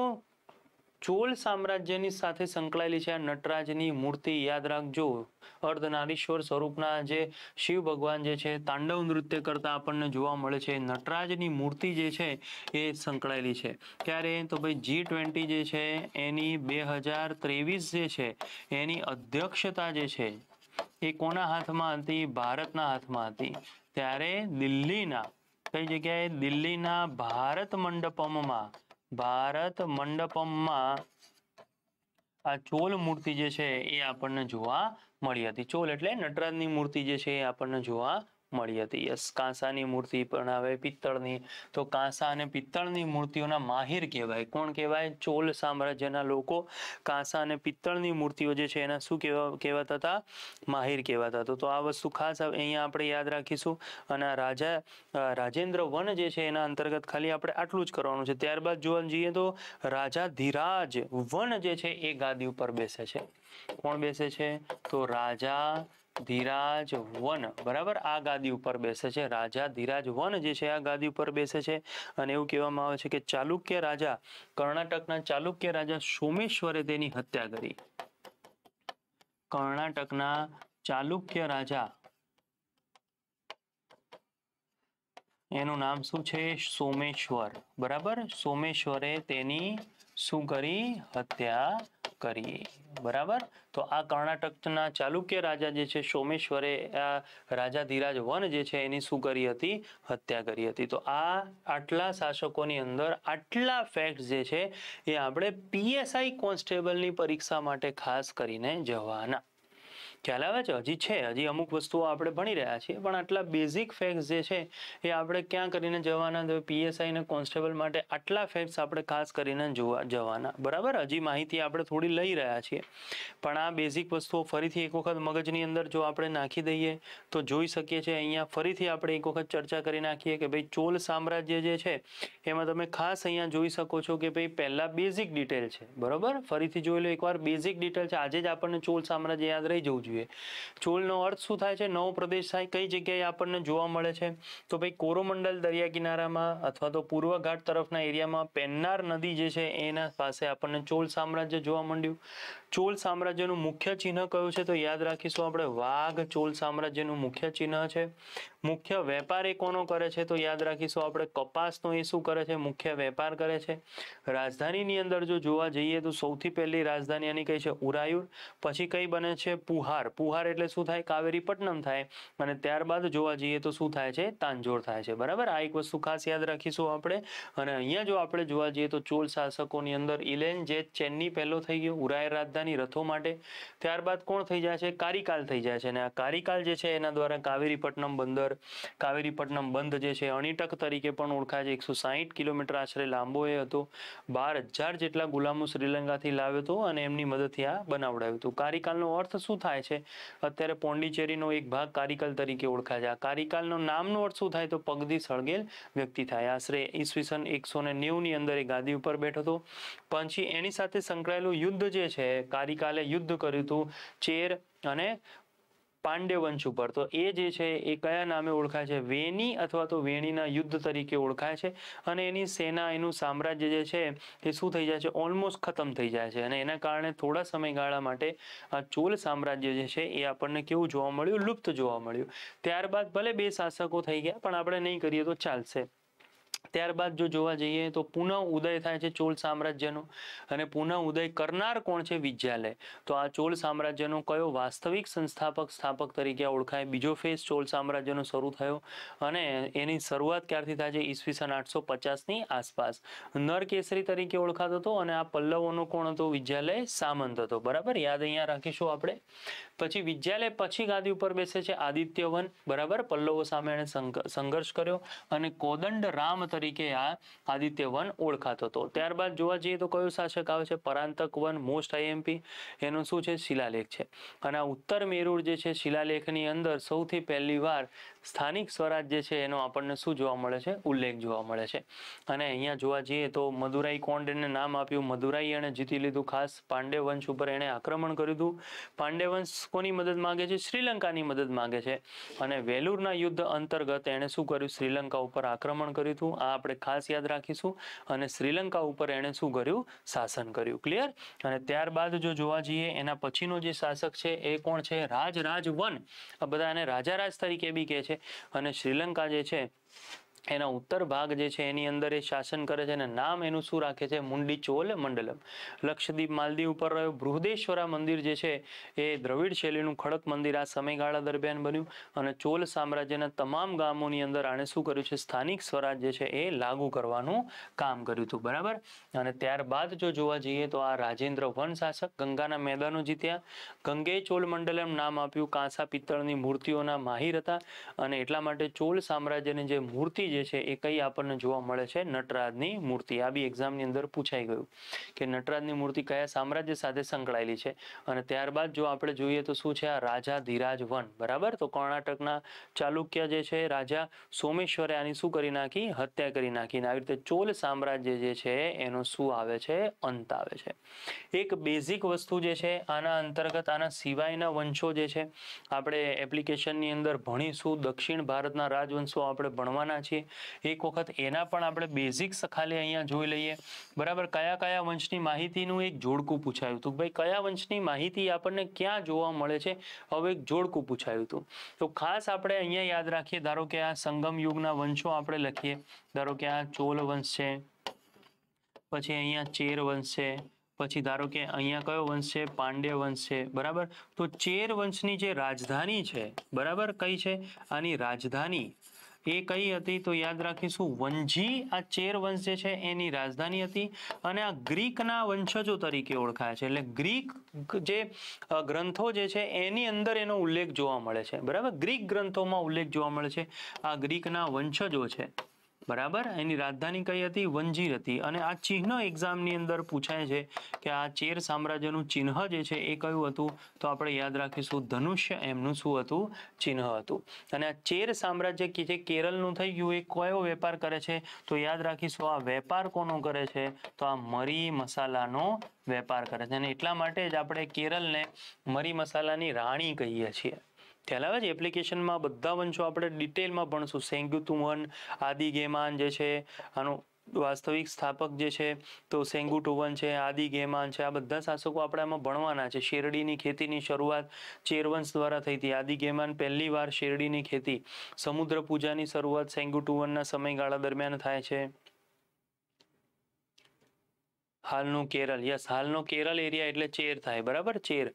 Speaker 1: ચોલ સામ્રાજ્યની સાથે સંકળાયેલી છે આ નટરાજની મૂર્તિ યાદ રાખજો અર્ધનારીશ્વર સ્વરૂપના જે શિવ ભગવાન જે છે તાંડવ નૃત્ય કરતા આપણને જોવા મળે છે નટરાજની મૂર્તિ જે છે એ સંકળાયેલી છે ત્યારે તો ભાઈ જી ટ્વેન્ટી જે છે એની બે હજાર ત્રેવીસ જે છે એની અધ્યક્ષતા જે છે એ કોના હાથમાં હતી ભારતના હાથમાં હતી ત્યારે દિલ્હીના કઈ જગ્યાએ દિલ્હીના ભારત મંડપમમાં ભારત મંડપમમાં આ ચોલ મૂર્તિ જે છે એ આપણને જોવા મળી હતી ચોલ એટલે નટરાજની મૂર્તિ જે છે એ આપણને જોવા મળી હતી યસ કાંસાની મૂર્તિ પણ આવે પિત્તળની તો કાંસા અને પિત્તળની મૂર્તિઓના માહિર કહેવાય કોણ કહેવાય ચોલ સામ્રાજ્યના લોકો કાંસા અને પિત્તળની મૂર્તિઓ જે છે એના શું કહેવા કહેવાતા હતા માહિર કહેવાતા હતા તો આ વસ્તુ ખાસ અહીંયા આપણે યાદ રાખીશું અને રાજા રાજેન્દ્ર વન જે છે એના અંતર્ગત ખાલી આપણે આટલું જ કરવાનું છે ત્યારબાદ જોવા જઈએ તો રાજા ધીરાજ વન જે છે એ ગાદી ઉપર બેસે છે કોણ બેસે છે તો રાજા ધીરાજ વન બરાબર આ ગાદી ઉપર બેસે છે રાજા ધીરાજ વન જે છે આ ગાદી ઉપર બેસે છે અને એવું કહેવામાં આવે છે કે ચાલુક્ય રાજા કર્ણાટકના ચાલુક્ય રાજા સોમેશ્વરે તેની હત્યા કરી કર્ણાટકના ચાલુક્ય રાજા એનું નામ શું છે સોમેશ્વર બરાબર સોમેશ્વરે તેની શું કરી હત્યા કરીએ બરાબર તો આ કર્ણાટકના ચાલુક્ય રાજા જે છે સોમેશ્વરે રાજા ધીરાજ વન જે છે એની શું કરી હતી હત્યા કરી હતી તો આ આટલા શાસકોની અંદર આટલા ફેક્ટ જે છે એ આપણે પીએસઆઈ કોન્સ્ટેબલની પરીક્ષા માટે ખાસ કરીને જવાના ખ્યાલ આવે છે હજી છે હજી અમુક વસ્તુઓ આપણે ભણી રહ્યા છીએ પણ આટલા બેઝિક ફેક્ટ્સ જે છે એ આપણે ક્યાં કરીને જવાના પીએસઆઈ ને કોન્સ્ટેબલ માટે આટલા ફેક્ટ્સ આપણે ખાસ કરીને જોવા જવાના બરાબર હજી માહિતી આપણે થોડી લઈ રહ્યા છીએ પણ આ બેઝિક વસ્તુઓ ફરીથી એક વખત મગજની અંદર જો આપણે નાખી દઈએ તો જોઈ શકીએ છીએ અહીંયા ફરીથી આપણે એક વખત ચર્ચા કરી નાખીએ કે ભાઈ ચોલ સામ્રાજ્ય જે છે એમાં તમે ખાસ અહીંયા જોઈ શકો છો કે ભાઈ પહેલાં બેઝિક ડિટેલ છે બરાબર ફરીથી જોઈ લો એકવાર બેઝિક ડિટેલ છે આજે જ આપણને ચોલ સામ્રાજ્ય યાદ રહી જવું જોઈએ જોઈએ ચૂલનો અર્થ શું થાય છે નવો પ્રદેશ થાય કઈ જગ્યાએ આપણને જોવા મળે છે તો ભાઈ કોરોમંડલ દરિયા કિનારામાં અથવા તો પૂર્વ ઘાટ તરફના એરિયામાં પેન્નાર નદી જે છે એના પાસે આપણને ચોલ સામ્રાજ્ય જોવા મળ્યું ચોલ સામ્રાજ્યનું મુખ્ય ચિહ્ન કયું છે તો યાદ રાખીશું આપણે વાઘ ચોલ સામ્રાજ્યનું મુખ્ય ચિહ્ન છે મુખ્ય વેપાર એ કોનો કરે છે તો યાદ રાખીશું આપણે કપાસનો એ શું કરે છે મુખ્ય વેપાર કરે છે રાજધાનીની અંદર જો જોવા જઈએ તો સૌથી પહેલી રાજધાની એની કઈ છે ઉરાયુર પછી કઈ બને છે પુહાર પુહાર એટલે શું થાય કાવેરીપટ્ટનમ થાય અને ત્યારબાદ જોવા જઈએ તો શું થાય છે તાંજોર થાય છે બરાબર આ એક વસ્તુ ખાસ યાદ રાખીશું આપણે અને અહીંયા જો આપણે જોવા જઈએ તો ચોલ શાસકોની અંદર ઇલેન જે ચેનની પહેલો થઈ ગયો ઉરાયર રાજધાની રથો માટે ત્યારબાદ કોણ થઈ જાય છે કારિકાલ થઈ જાય છે અને આ કારિકાલ જે છે એના દ્વારા કાવેરીપટ્ટનમ બંદર નગર કાવેરીપટ્ટનમ બંધ જે છે અણીટક તરીકે પણ ઓળખાય છે એકસો સાહીઠ કિલોમીટર આશરે લાંબો એ હતો બાર હજાર જેટલા ગુલામો શ્રીલંકાથી લાવ્યો હતો અને એમની મદદથી આ બનાવડાવ્યું હતું કારિકાલનો અર્થ શું થાય છે અત્યારે પોંડિચેરીનો એક ભાગ કારિકાલ તરીકે ઓળખાય છે આ કારિકાલનો નામનો અર્થ શું થાય તો પગદી સળગેલ વ્યક્તિ થાય આશરે ઈસવીસન એકસો ને નેવુંની અંદર એ ગાદી ઉપર બેઠો હતો પછી એની સાથે સંકળાયેલું યુદ્ધ જે છે કારિકાલે યુદ્ધ કર્યું હતું ચેર અને પાંડ્ય વંશ ઉપર તો એ જે છે એ કયા નામે ઓળખાય છે વેની અથવા તો વેણીના યુદ્ધ તરીકે ઓળખાય છે અને એની સેના એનું સામ્રાજ્ય જે છે એ શું થઈ જાય છે ઓલમોસ્ટ ખતમ થઈ જાય છે અને એના કારણે થોડા સમયગાળા માટે આ ચોલ સામ્રાજ્ય જે છે એ આપણને કેવું જોવા મળ્યું લુપ્ત જોવા મળ્યું ત્યારબાદ ભલે બે શાસકો થઈ ગયા પણ આપણે નહીં કરીએ તો ચાલશે ત્યારબાદ જો જોવા જઈએ તો પુનઃ ઉદય થાય છે ચોલ સામ્રાજ્યનો અને પુનઃ ઉદય કરનાર કોણ છે વિદ્યાલય તો આ ચોલ સામ્રાજ્યનો કયો વાસ્તવિક સંસ્થાપક સ્થાપક તરીકે ઓળખાય બીજો ફેઝ ચોલ સામ્રાજ્યનો શરૂ થયો અને એની શરૂઆત ક્યારથી થાય છે ઈસવીસન આઠસો પચાસની આસપાસ નરકેસરી તરીકે ઓળખાતો હતો અને આ પલ્લવોનો કોણ હતો વિદ્યાલય સામંત હતો બરાબર યાદ અહીંયા રાખીશું આપણે પછી વિદ્યાલય પછી ગાદી ઉપર બેસે છે આદિત્યવન બરાબર પલ્લવો સામે એણે સંઘર્ષ કર્યો અને કોદંડ રામ તરીકે તરીકે આ આદિત્ય વન ઓળખાતો હતો ત્યારબાદ જોવા જઈએ તો કયો શાસક આવે છે પરાંતક વન મોસ્ટ આઈએમપી એનો શું છે શિલાલેખ છે અને આ ઉત્તર મેરુર જે છે શિલાલેખની અંદર સૌથી પહેલી વાર સ્થાનિક સ્વરાજ્ય છે એનો આપણને શું જોવા મળે છે ઉલ્લેખ જોવા મળે છે અને અહીંયા જોવા જઈએ તો મધુરાઈ કોંડ એને નામ આપ્યું મધુરાઈ એણે જીતી લીધું ખાસ પાંડે વંશ ઉપર એણે આક્રમણ કર્યું હતું પાંડે વંશ કોની મદદ માગે છે શ્રીલંકાની મદદ માગે છે અને વેલુરના યુદ્ધ અંતર્ગત એણે શું કર્યું શ્રીલંકા ઉપર આક્રમણ કર્યું હતું આ આપણે ખાસ યાદ રાખીશું અને શ્રીલંકા ઉપર એણે શું કર્યું શાસન કર્યું ક્લિયર અને ત્યારબાદ જો જોવા જઈએ એના પછીનો જે શાસક છે એ કોણ છે રાજ વન આ બધા એને રાજ તરીકે બી કહે છે છે અને શ્રીલંકા જે છે એના ઉત્તર ભાગ જે છે એની અંદર એ શાસન કરે છે અને નામ એનું શું રાખે છે મુંડી ચોલ મંડલમ લક્ષદ્વીપ માલદીવ ઉપર રહ્યો બૃહદેશ્વરા મંદિર જે છે એ દ્રવિડ શૈલીનું ખડક મંદિર આ સમયગાળા દરમિયાન બન્યું અને ચોલ સામ્રાજ્યના તમામ ગામોની અંદર આણે શું કર્યું છે સ્થાનિક સ્વરાજ જે છે એ લાગુ કરવાનું કામ કર્યું હતું બરાબર અને ત્યારબાદ જો જોવા જઈએ તો આ રાજેન્દ્ર વન શાસક ગંગાના મેદાનો જીત્યા ગંગે ચોલ મંડલમ નામ આપ્યું કાંસા પિત્તળની મૂર્તિઓના માહિર હતા અને એટલા માટે ચોલ સામ્રાજ્યની જે મૂર્તિ જે છે એ કઈ આપણને જોવા મળે છે નટરાજની મૂર્તિ આ બી એક્ઝામની અંદર પૂછાઈ ગયું કે નટરાજની મૂર્તિ કયા સામ્રાજ્ય સાથે સંકળાયેલી છે અને ત્યારબાદ જો આપણે જોઈએ તો શું છે આ રાજા ધીરાજ વન બરાબર તો કર્ણાટકના ચાલુક્ય જે છે રાજા સોમેશ્વરે આની શું કરી નાખી હત્યા કરી નાખીને આવી રીતે ચોલ સામ્રાજ્ય જે છે એનો શું આવે છે અંત આવે છે એક બેઝિક વસ્તુ જે છે આના અંતર્ગત આના સિવાયના વંશો જે છે આપણે એપ્લિકેશનની અંદર ભણીશું દક્ષિણ ભારતના રાજવંશો આપણે ભણવાના છીએ એક વખત એના પણ આપણે બેઝિક્સ ખાલી અહીંયા જોઈ લઈએ બરાબર કયા કયા વંશની માહિતીનું એક જોડકું પૂછાયું હતું ભાઈ કયા વંશની માહિતી આપણને ક્યાં જોવા મળે છે હવે એક જોડકું પૂછાયું હતું તો ખાસ આપણે અહીંયા યાદ રાખીએ ધારો કે આ સંગમ યુગના વંશો આપણે લખીએ ધારો કે આ ચોલ વંશ છે પછી અહીંયા ચેર વંશ છે પછી ધારો કે અહીંયા કયો વંશ છે પાંડ્ય વંશ છે બરાબર તો ચેર વંશની જે રાજધાની છે બરાબર કઈ છે આની રાજધાની એ કઈ હતી તો યાદ રાખીશું વંજી આ ચેર વંશ જે છે એની રાજધાની હતી અને આ ગ્રીકના વંશજો તરીકે ઓળખાય છે એટલે ગ્રીક જે ગ્રંથો જે છે એની અંદર એનો ઉલ્લેખ જોવા મળે છે બરાબર ગ્રીક ગ્રંથોમાં ઉલ્લેખ જોવા મળે છે આ ગ્રીકના વંશજો છે બરાબર એની રાજધાની કઈ હતી વંજીર હતી અને આ ચિહ્ન એક્ઝામની અંદર પૂછાય છે કે આ ચેર સામ્રાજ્યનું ચિહ્ન જે છે એ કયું હતું તો આપણે યાદ રાખીશું ધનુષ્ય એમનું શું હતું ચિહ્ન હતું અને આ ચેર સામ્રાજ્ય કે જે કેરળનું થઈ ગયું એ કયો વેપાર કરે છે તો યાદ રાખીશું આ વેપાર કોનો કરે છે તો આ મરી મસાલાનો વેપાર કરે છે અને એટલા માટે જ આપણે કેરલને મરી મસાલાની રાણી કહીએ છીએ ખ્યાલ આવે છે એપ્લિકેશનમાં બધા વંશો આપણે ડિટેલમાં ભણશું સેંગુતુવન આદિ ગેમાન જે છે આનું વાસ્તવિક સ્થાપક જે છે તો સેંગુટુવન છે આદિ ગેમાન છે આ બધા શાસકો આપણે આમાં ભણવાના છે શેરડીની ખેતીની શરૂઆત ચેરવંશ દ્વારા થઈ હતી આદિ ગેમાન પહેલી વાર શેરડીની ખેતી સમુદ્ર પૂજાની શરૂઆત સેંગુટુવનના સમયગાળા દરમિયાન થાય છે હાલનું કેરળ યસ હાલનો કેરળ એરિયા એટલે ચેર થાય બરાબર ચેર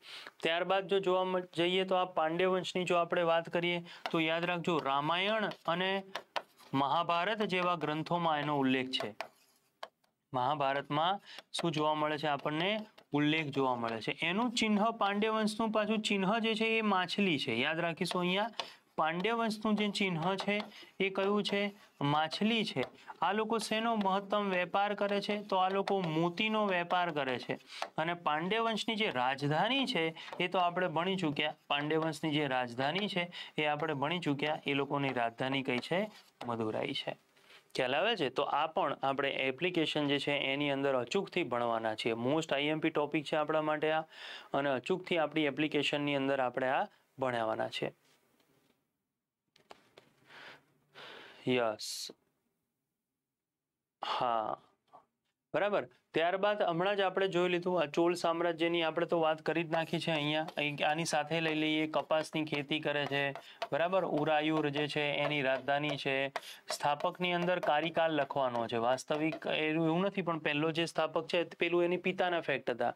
Speaker 1: ત્યારબાદ જો જોવા જઈએ તો આ પાંડ્ય વંશની જો આપણે વાત કરીએ તો યાદ રાખજો રામાયણ અને મહાભારત જેવા ગ્રંથોમાં એનો ઉલ્લેખ છે મહાભારતમાં શું જોવા મળે છે આપણને ઉલ્લેખ જોવા મળે છે એનું ચિહ્ન પાંડ્ય વંશનું પાછું ચિહ્ન જે છે એ માછલી છે યાદ રાખીશું અહીંયા પાંડ્ય વંશનું જે ચિહ્ન છે એ કયું છે માછલી છે આ લોકો શેનો મહત્તમ વેપાર કરે છે તો આ લોકો મોતીનો વેપાર કરે છે અને પાંડ્ય વંશની જે રાજધાની છે એ તો આપણે ભણી ચૂક્યા પાંડ્ય વંશની જે રાજધાની છે એ આપણે ભણી ચૂક્યા એ લોકોની રાજધાની કઈ છે મદુરાઈ છે ખ્યાલ આવે છે તો આ પણ આપણે એપ્લિકેશન જે છે એની અંદર અચૂકથી ભણવાના છીએ મોસ્ટ આઈએમપી ટોપિક છે આપણા માટે આ અને અચૂકથી આપણી એપ્લિકેશનની અંદર આપણે આ ભણાવવાના છે યસ હા બરાબર ત્યારબાદ હમણાં જ આપણે જોઈ લીધું આ ચોલ સામ્રાજ્યની આપણે તો વાત કરી જ નાખી છે અહીંયા આની સાથે લઈ લઈએ કપાસની ખેતી કરે છે બરાબર ઉરાયુર જે છે એની રાજધાની છે સ્થાપકની અંદર કાર્યકાલ લખવાનો છે વાસ્તવિક એવું નથી પણ પહેલો જે સ્થાપક છે પેલું એની પિતાના ફેક્ટ હતા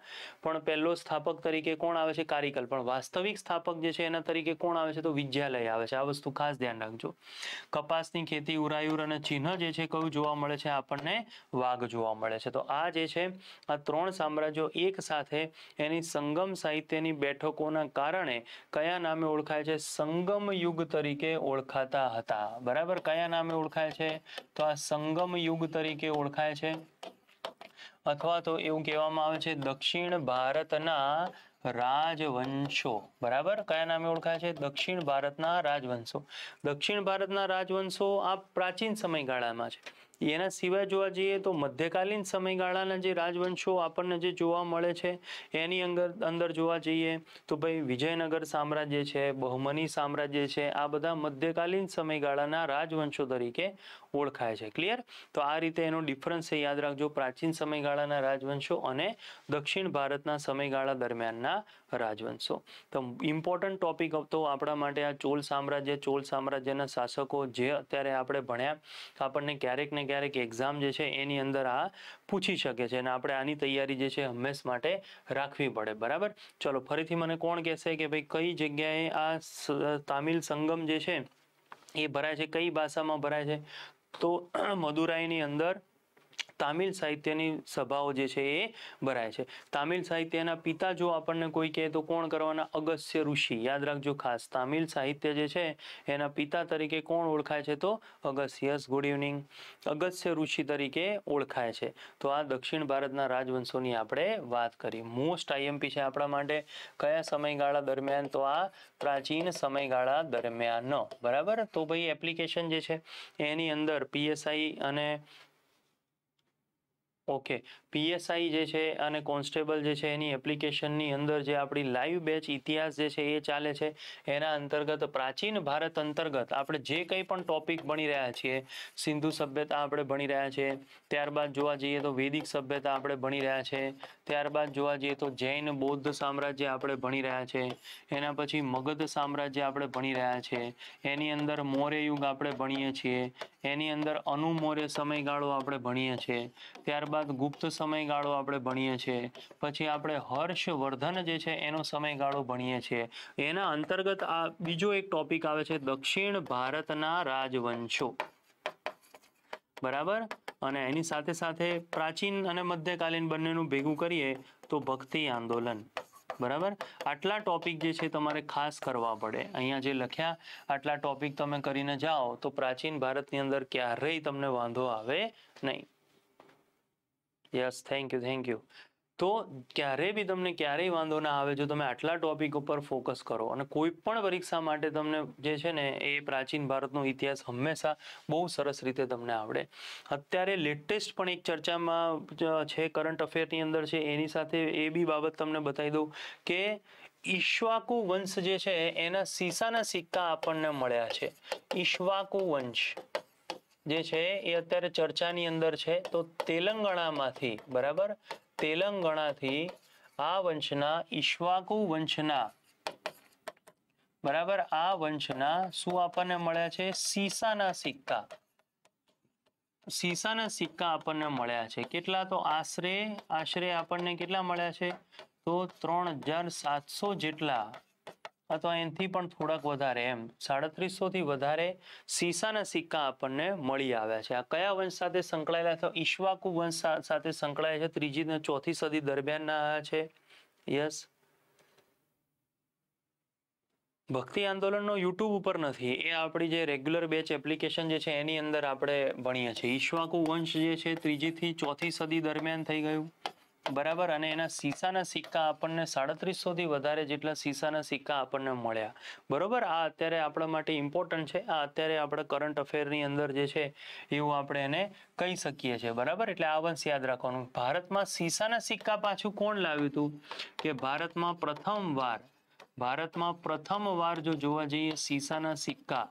Speaker 1: પણ પહેલો સ્થાપક તરીકે કોણ આવે છે કારિકલ પણ વાસ્તવિક સ્થાપક જે છે એના તરીકે કોણ આવે છે તો વિદ્યાલય આવે છે આ વસ્તુ ખાસ ધ્યાન રાખજો કપાસની ખેતી ઉરાયુર અને ચિહ્ન જે છે કયું જોવા મળે છે આપણને વાઘ જોવા મળે છે તો આ જે છે આ ત્રણ સામ્રાજ્યો એક સાથે એની સંગમ સાહિત્યની બેઠકોના કારણે કયા નામે ઓળખાય છે સંગમ યુગ તરીકે ઓળખાતા હતા બરાબર કયા નામે ઓળખાય છે તો આ સંગમ યુગ તરીકે ઓળખાય છે અથવા તો એવું કહેવામાં આવે છે દક્ષિણ ભારતના રાજવંશો બરાબર કયા નામે ઓળખાય છે દક્ષિણ ભારતના રાજવંશો દક્ષિણ ભારતના રાજવંશો આ પ્રાચીન સમયગાળામાં છે એના સિવાય જોવા જઈએ તો મધ્યકાલીન સમયગાળાના જે રાજવંશો આપણને જે જોવા મળે છે એની અંદર અંદર જોવા જઈએ તો ભાઈ વિજયનગર સામ્રાજ્ય છે બહુમની સામ્રાજ્ય છે આ બધા મધ્યકાલીન સમયગાળાના રાજવંશો તરીકે ઓળખાય છે ક્લિયર તો આ રીતે એનો ડિફરન્સ છે યાદ રાખજો પ્રાચીન સમયગાળાના રાજવંશો અને દક્ષિણ ભારતના સમયગાળા દરમિયાનના રાજવંશો તો ઇમ્પોર્ટન્ટ ટોપિક હતો આપણા માટે આ ચોલ સામ્રાજ્ય ચોલ સામ્રાજ્યના શાસકો જે અત્યારે આપણે ભણ્યા આપણને ક્યારેક ને ક્યારેક એક્ઝામ જે છે એની અંદર આ પૂછી શકે છે અને આપણે આની તૈયારી જે છે હંમેશ માટે રાખવી પડે બરાબર ચલો ફરીથી મને કોણ કહેશે કે ભાઈ કઈ જગ્યાએ આ તામિલ સંગમ જે છે એ ભરાય છે કઈ ભાષામાં ભરાય છે તો મદુરાઈની અંદર તામિલ સાહિત્યની સભાઓ જે છે એ ભરાય છે તામિલ સાહિત્યના પિતા જો આપણને કોઈ કહે તો કોણ કરવાના અગસ્ય ઋષિ યાદ રાખજો ખાસ તામિલ સાહિત્ય જે છે એના પિતા તરીકે કોણ ઓળખાય છે તો અગસ્યસ ગુડ ઇવનિંગ અગસ્ય ઋષિ તરીકે ઓળખાય છે તો આ દક્ષિણ ભારતના રાજવંશોની આપણે વાત કરી મોસ્ટ આઈએમપી છે આપણા માટે કયા સમયગાળા દરમિયાન તો આ પ્રાચીન સમયગાળા દરમિયાન બરાબર તો ભાઈ એપ્લિકેશન જે છે એની અંદર પીએસઆઈ અને Okay પીએસઆઈ જે છે અને કોન્સ્ટેબલ જે છે એની એપ્લિકેશનની અંદર જે આપણી લાઈવ બેચ ઇતિહાસ જે છે એ ચાલે છે એના અંતર્ગત પ્રાચીન ભારત અંતર્ગત આપણે જે કંઈ પણ ટોપિક ભણી રહ્યા છીએ સિંધુ સભ્યતા આપણે ભણી રહ્યા છીએ ત્યારબાદ જોવા જઈએ તો વૈદિક સભ્યતા આપણે ભણી રહ્યા છે ત્યારબાદ જોવા જઈએ તો જૈન બૌદ્ધ સામ્રાજ્ય આપણે ભણી રહ્યા છે એના પછી મગધ સામ્રાજ્ય આપણે ભણી રહ્યા છે એની અંદર મૌર્ય યુગ આપણે ભણીએ છીએ એની અંદર અનુમૌર્ય સમયગાળો આપણે ભણીએ છીએ ત્યારબાદ ગુપ્ત સમયગાળો આપણે ભણીએ છીએ પછી આપણે હર્ષવર્ધન જે છે એનો સમયગાળો ભણીએ છીએ એના અંતર્ગત આ બીજો એક ટોપિક આવે છે દક્ષિણ ભારતના રાજવંશો બરાબર અને એની સાથે સાથે પ્રાચીન અને મધ્યકાલીન બંનેનું ભેગું કરીએ તો ભક્તિ આંદોલન બરાબર આટલા ટોપિક જે છે તમારે ખાસ કરવા પડે અહીંયા જે લખ્યા આટલા ટોપિક તમે કરીને જાઓ તો પ્રાચીન ભારતની અંદર ક્યારેય તમને વાંધો આવે નહીં yes thank you thank you તો ક્યારેય બી તમને ક્યારેય વાંધો ના આવે જો તમે આટલા ટોપિક ઉપર ફોકસ કરો અને કોઈ પણ પરીક્ષા માટે તમને જે છે ને એ પ્રાચીન ભારતનો ઇતિહાસ હંમેશા બહુ સરસ રીતે તમને આવડે અત્યારે લેટેસ્ટ પણ એક ચર્ચામાં છે કરંટ અફેરની અંદર છે એની સાથે એ બી બાબત તમને બતાવી દઉં કે ઈશ્વાકુ વંશ જે છે એના સીસાના સિક્કા આપણને મળ્યા છે ઈશ્વાકુ વંશ જે છે એ અત્યારે ચર્ચાની અંદર છે તો તેલંગણામાંથી બરાબર તેલંગણાથી આ વંશના ઈશ્વાકુ વંશના બરાબર આ વંશના શું આપણને મળ્યા છે સીસાના સિક્કા સીસાના સિક્કા આપણને મળ્યા છે કેટલા તો આશરે આશરે આપણને કેટલા મળ્યા છે તો ત્રણ જેટલા અથવા એનાથી પણ થોડાક વધારે એમ સાડત્રીસોથી વધારે સીસાના સિક્કા આપણને મળી આવ્યા છે આ કયા વંશ સાથે સંકળાયેલા તો ઈશ્વાકુ વંશ સાથે સંકળાયેલા છે ત્રીજી ને ચોથી સદી દરમિયાનના છે યસ ભક્તિ આંદોલનનો યુટ્યુબ ઉપર નથી એ આપણી જે રેગ્યુલર બેચ એપ્લિકેશન જે છે એની અંદર આપણે ભણીએ છીએ ઈશ્વાકુ વંશ જે છે ત્રીજીથી ચોથી સદી દરમિયાન થઈ ગયું બરાબર અને એના સીસાના સિક્કા આપણને સાડત્રીસોથી વધારે જેટલા સીસાના સિક્કા આપણને મળ્યા બરોબર આ અત્યારે આપણા માટે ઇમ્પોર્ટન્ટ છે આ અત્યારે આપણે કરંટ અફેરની અંદર જે છે એવું આપણે એને કહી શકીએ છીએ બરાબર એટલે આ વંશ યાદ રાખવાનું ભારતમાં સીસાના સિક્કા પાછું કોણ લાવ્યું હતું કે ભારતમાં પ્રથમ વાર ભારતમાં પ્રથમવાર જો જોવા જઈએ સીસાના સિક્કા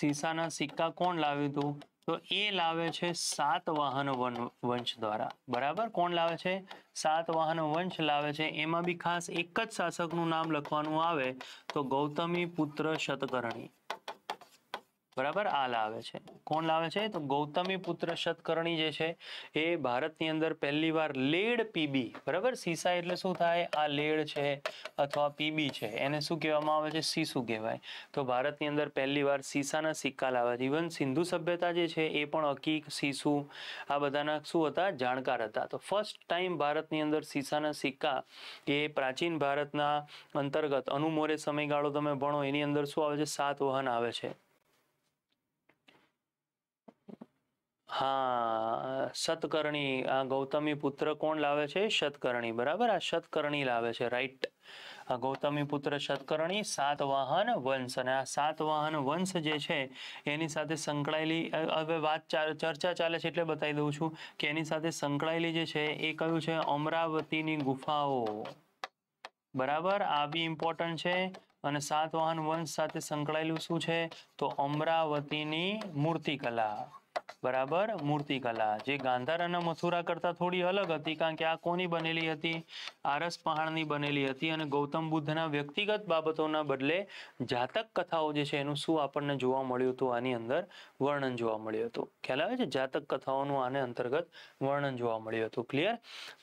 Speaker 1: સીસાના સિક્કા કોણ લાવ્યું હતું તો એ લાવે છે સાત વાહન વંશ દ્વારા બરાબર કોણ લાવે છે સાત સાતવાહન વંશ લાવે છે એમાં બી ખાસ એક જ શાસકનું નામ લખવાનું આવે તો ગૌતમી પુત્ર શતકરણી બરાબર આ લાવે છે કોણ લાવે છે તો ગૌતમી પુત્ર શતકર્ણી જે છે એ ભારતની અંદર પહેલી વાર લેડ પીબી બરાબર સીસા એટલે શું થાય આ લેડ છે અથવા પીબી છે એને શું કહેવામાં આવે છે સીસુ કહેવાય તો ભારતની અંદર પહેલી વાર સીસાના સિક્કા લાવે છે ઇવન સિંધુ સભ્યતા જે છે એ પણ હકીક સીસુ આ બધાના શું હતા જાણકાર હતા તો ફર્સ્ટ ટાઈમ ભારતની અંદર સીસાના સિક્કા એ પ્રાચીન ભારતના અંતર્ગત અનુમોરે સમયગાળો તમે ભણો એની અંદર શું આવે છે સાત વહન આવે છે હા સતકર્ણી આ ગૌતમી પુત્ર કોણ લાવે છે શતકર્ણી બરાબર આ શતકર્ણી લાવે છે રાઈટ આ ગૌતમી પુત્ર સાત વાહન વંશ અને આ સાતવાહન વંશ જે છે એની સાથે સંકળાયેલી હવે વાત ચર્ચા ચાલે છે એટલે બતાવી દઉં છું કે એની સાથે સંકળાયેલી જે છે એ કયું છે અમરાવતીની ગુફાઓ બરાબર આ બી ઇમ્પોર્ટન્ટ છે અને સાતવાહન વંશ સાથે સંકળાયેલું શું છે તો અમરાવતીની મૂર્તિકલા બરાબર મૂર્તિકલા જે ગાંધાર અને મથુરા કરતા થોડી અલગ હતી કારણ કે આ કોની બનેલી હતી આરસ પહાણની બનેલી હતી અને ગૌતમ બુદ્ધના વ્યક્તિગત બાબતોના બદલે જાતક કથાઓ જે છે એનું શું આપણને જોવા મળ્યું હતું આની અંદર વર્ણન જોવા મળ્યું હતું ખ્યાલ આવે છે જાતક કથાઓનું આને અંતર્ગત વર્ણન જોવા મળ્યું હતું ક્લિયર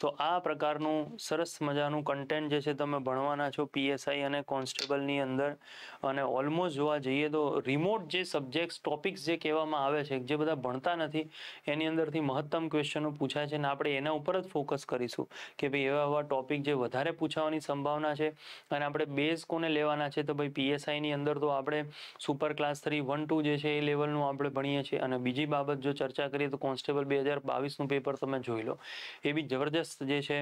Speaker 1: તો આ પ્રકારનું સરસ મજાનું કન્ટેન્ટ જે છે તમે ભણવાના છો પીએસઆઈ અને કોન્સ્ટેબલની અંદર અને ઓલમોસ્ટ જોવા જઈએ તો રિમોટ જે સબ્જેક્ટ ટોપિક્સ જે કહેવામાં આવે છે જે બધા ભણ ભણતા નથી એની અંદરથી મહત્તમ ક્વેશ્ચનો પૂછાય છે ને આપણે એના ઉપર જ ફોકસ કરીશું કે ભાઈ એવા એવા ટોપિક જે વધારે પૂછાવાની સંભાવના છે અને આપણે બેઝ કોને લેવાના છે તો ભાઈ પીએસઆઈની અંદર તો આપણે super class three one two જે છે એ લેવલનું આપણે ભણીએ છીએ અને બીજી બાબત જો ચર્ચા કરીએ તો કોન્સ્ટેબલ બે હજાર બાવીસનું પેપર તમે જોઈ લો એ બી જબરજસ્ત જે છે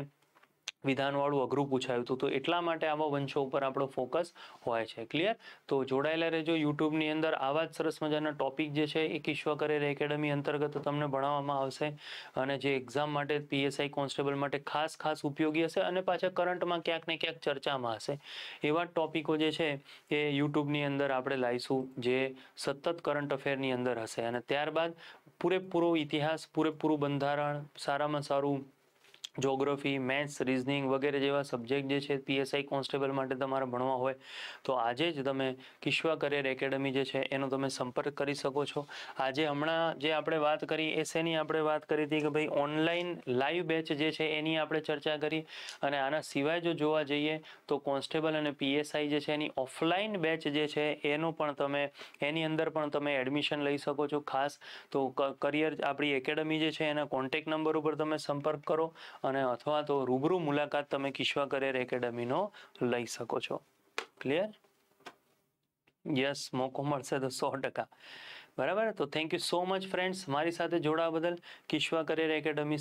Speaker 1: વિધાનવાળું અઘરું પૂછાયું હતું તો એટલા માટે આવા વંશો ઉપર આપણો ફોકસ હોય છે ક્લિયર તો જોડાયેલા રહેજો યુટ્યુબની અંદર આવા જ સરસ મજાના ટોપિક જે છે એ કિશ્વકરેર એકેડમી અંતર્ગત તમને ભણાવવામાં આવશે અને જે એક્ઝામ માટે પીએસઆઈ કોન્સ્ટેબલ માટે ખાસ ખાસ ઉપયોગી હશે અને પાછા કરંટમાં ક્યાંક ને ક્યાંક ચર્ચામાં હશે એવા ટોપિકો જે છે એ યુટ્યુબની અંદર આપણે લાવીશું જે સતત કરંટ અફેરની અંદર હશે અને ત્યારબાદ પૂરેપૂરો ઇતિહાસ પૂરેપૂરું બંધારણ સારામાં સારું જોગ્રફી મેથ્સ રિઝનિંગ વગેરે જેવા સબ્જેક્ટ જે છે પીએસઆઈ કોન્સ્ટેબલ માટે તમારે ભણવા હોય તો આજે જ તમે કિશ્વા કરિયર એકેડમી જે છે એનો તમે સંપર્ક કરી શકો છો આજે હમણાં જે આપણે વાત કરી એ શેની આપણે વાત કરી હતી કે ભાઈ ઓનલાઈન લાઈવ બેચ જે છે એની આપણે ચર્ચા કરી અને આના સિવાય જો જોવા જઈએ તો કોન્સ્ટેબલ અને પીએસઆઈ જે છે એની ઓફલાઈન બેચ જે છે એનો પણ તમે એની અંદર પણ તમે એડમિશન લઈ શકો છો ખાસ તો કરિયર આપણી એકેડમી જે છે એના કોન્ટેક નંબર ઉપર તમે સંપર્ક કરો અને અથવા તો રૂબરૂ મુલાકાત તમે કિશ્વા કરેર એકેડમીનો લઈ શકો છો ક્લિયર યસ મોકો મળશે તો સો ટકા બરાબર તો thank you so much friends મારી સાથે જોડાવા બદલ કિશ્વા કરેર એકેડેમી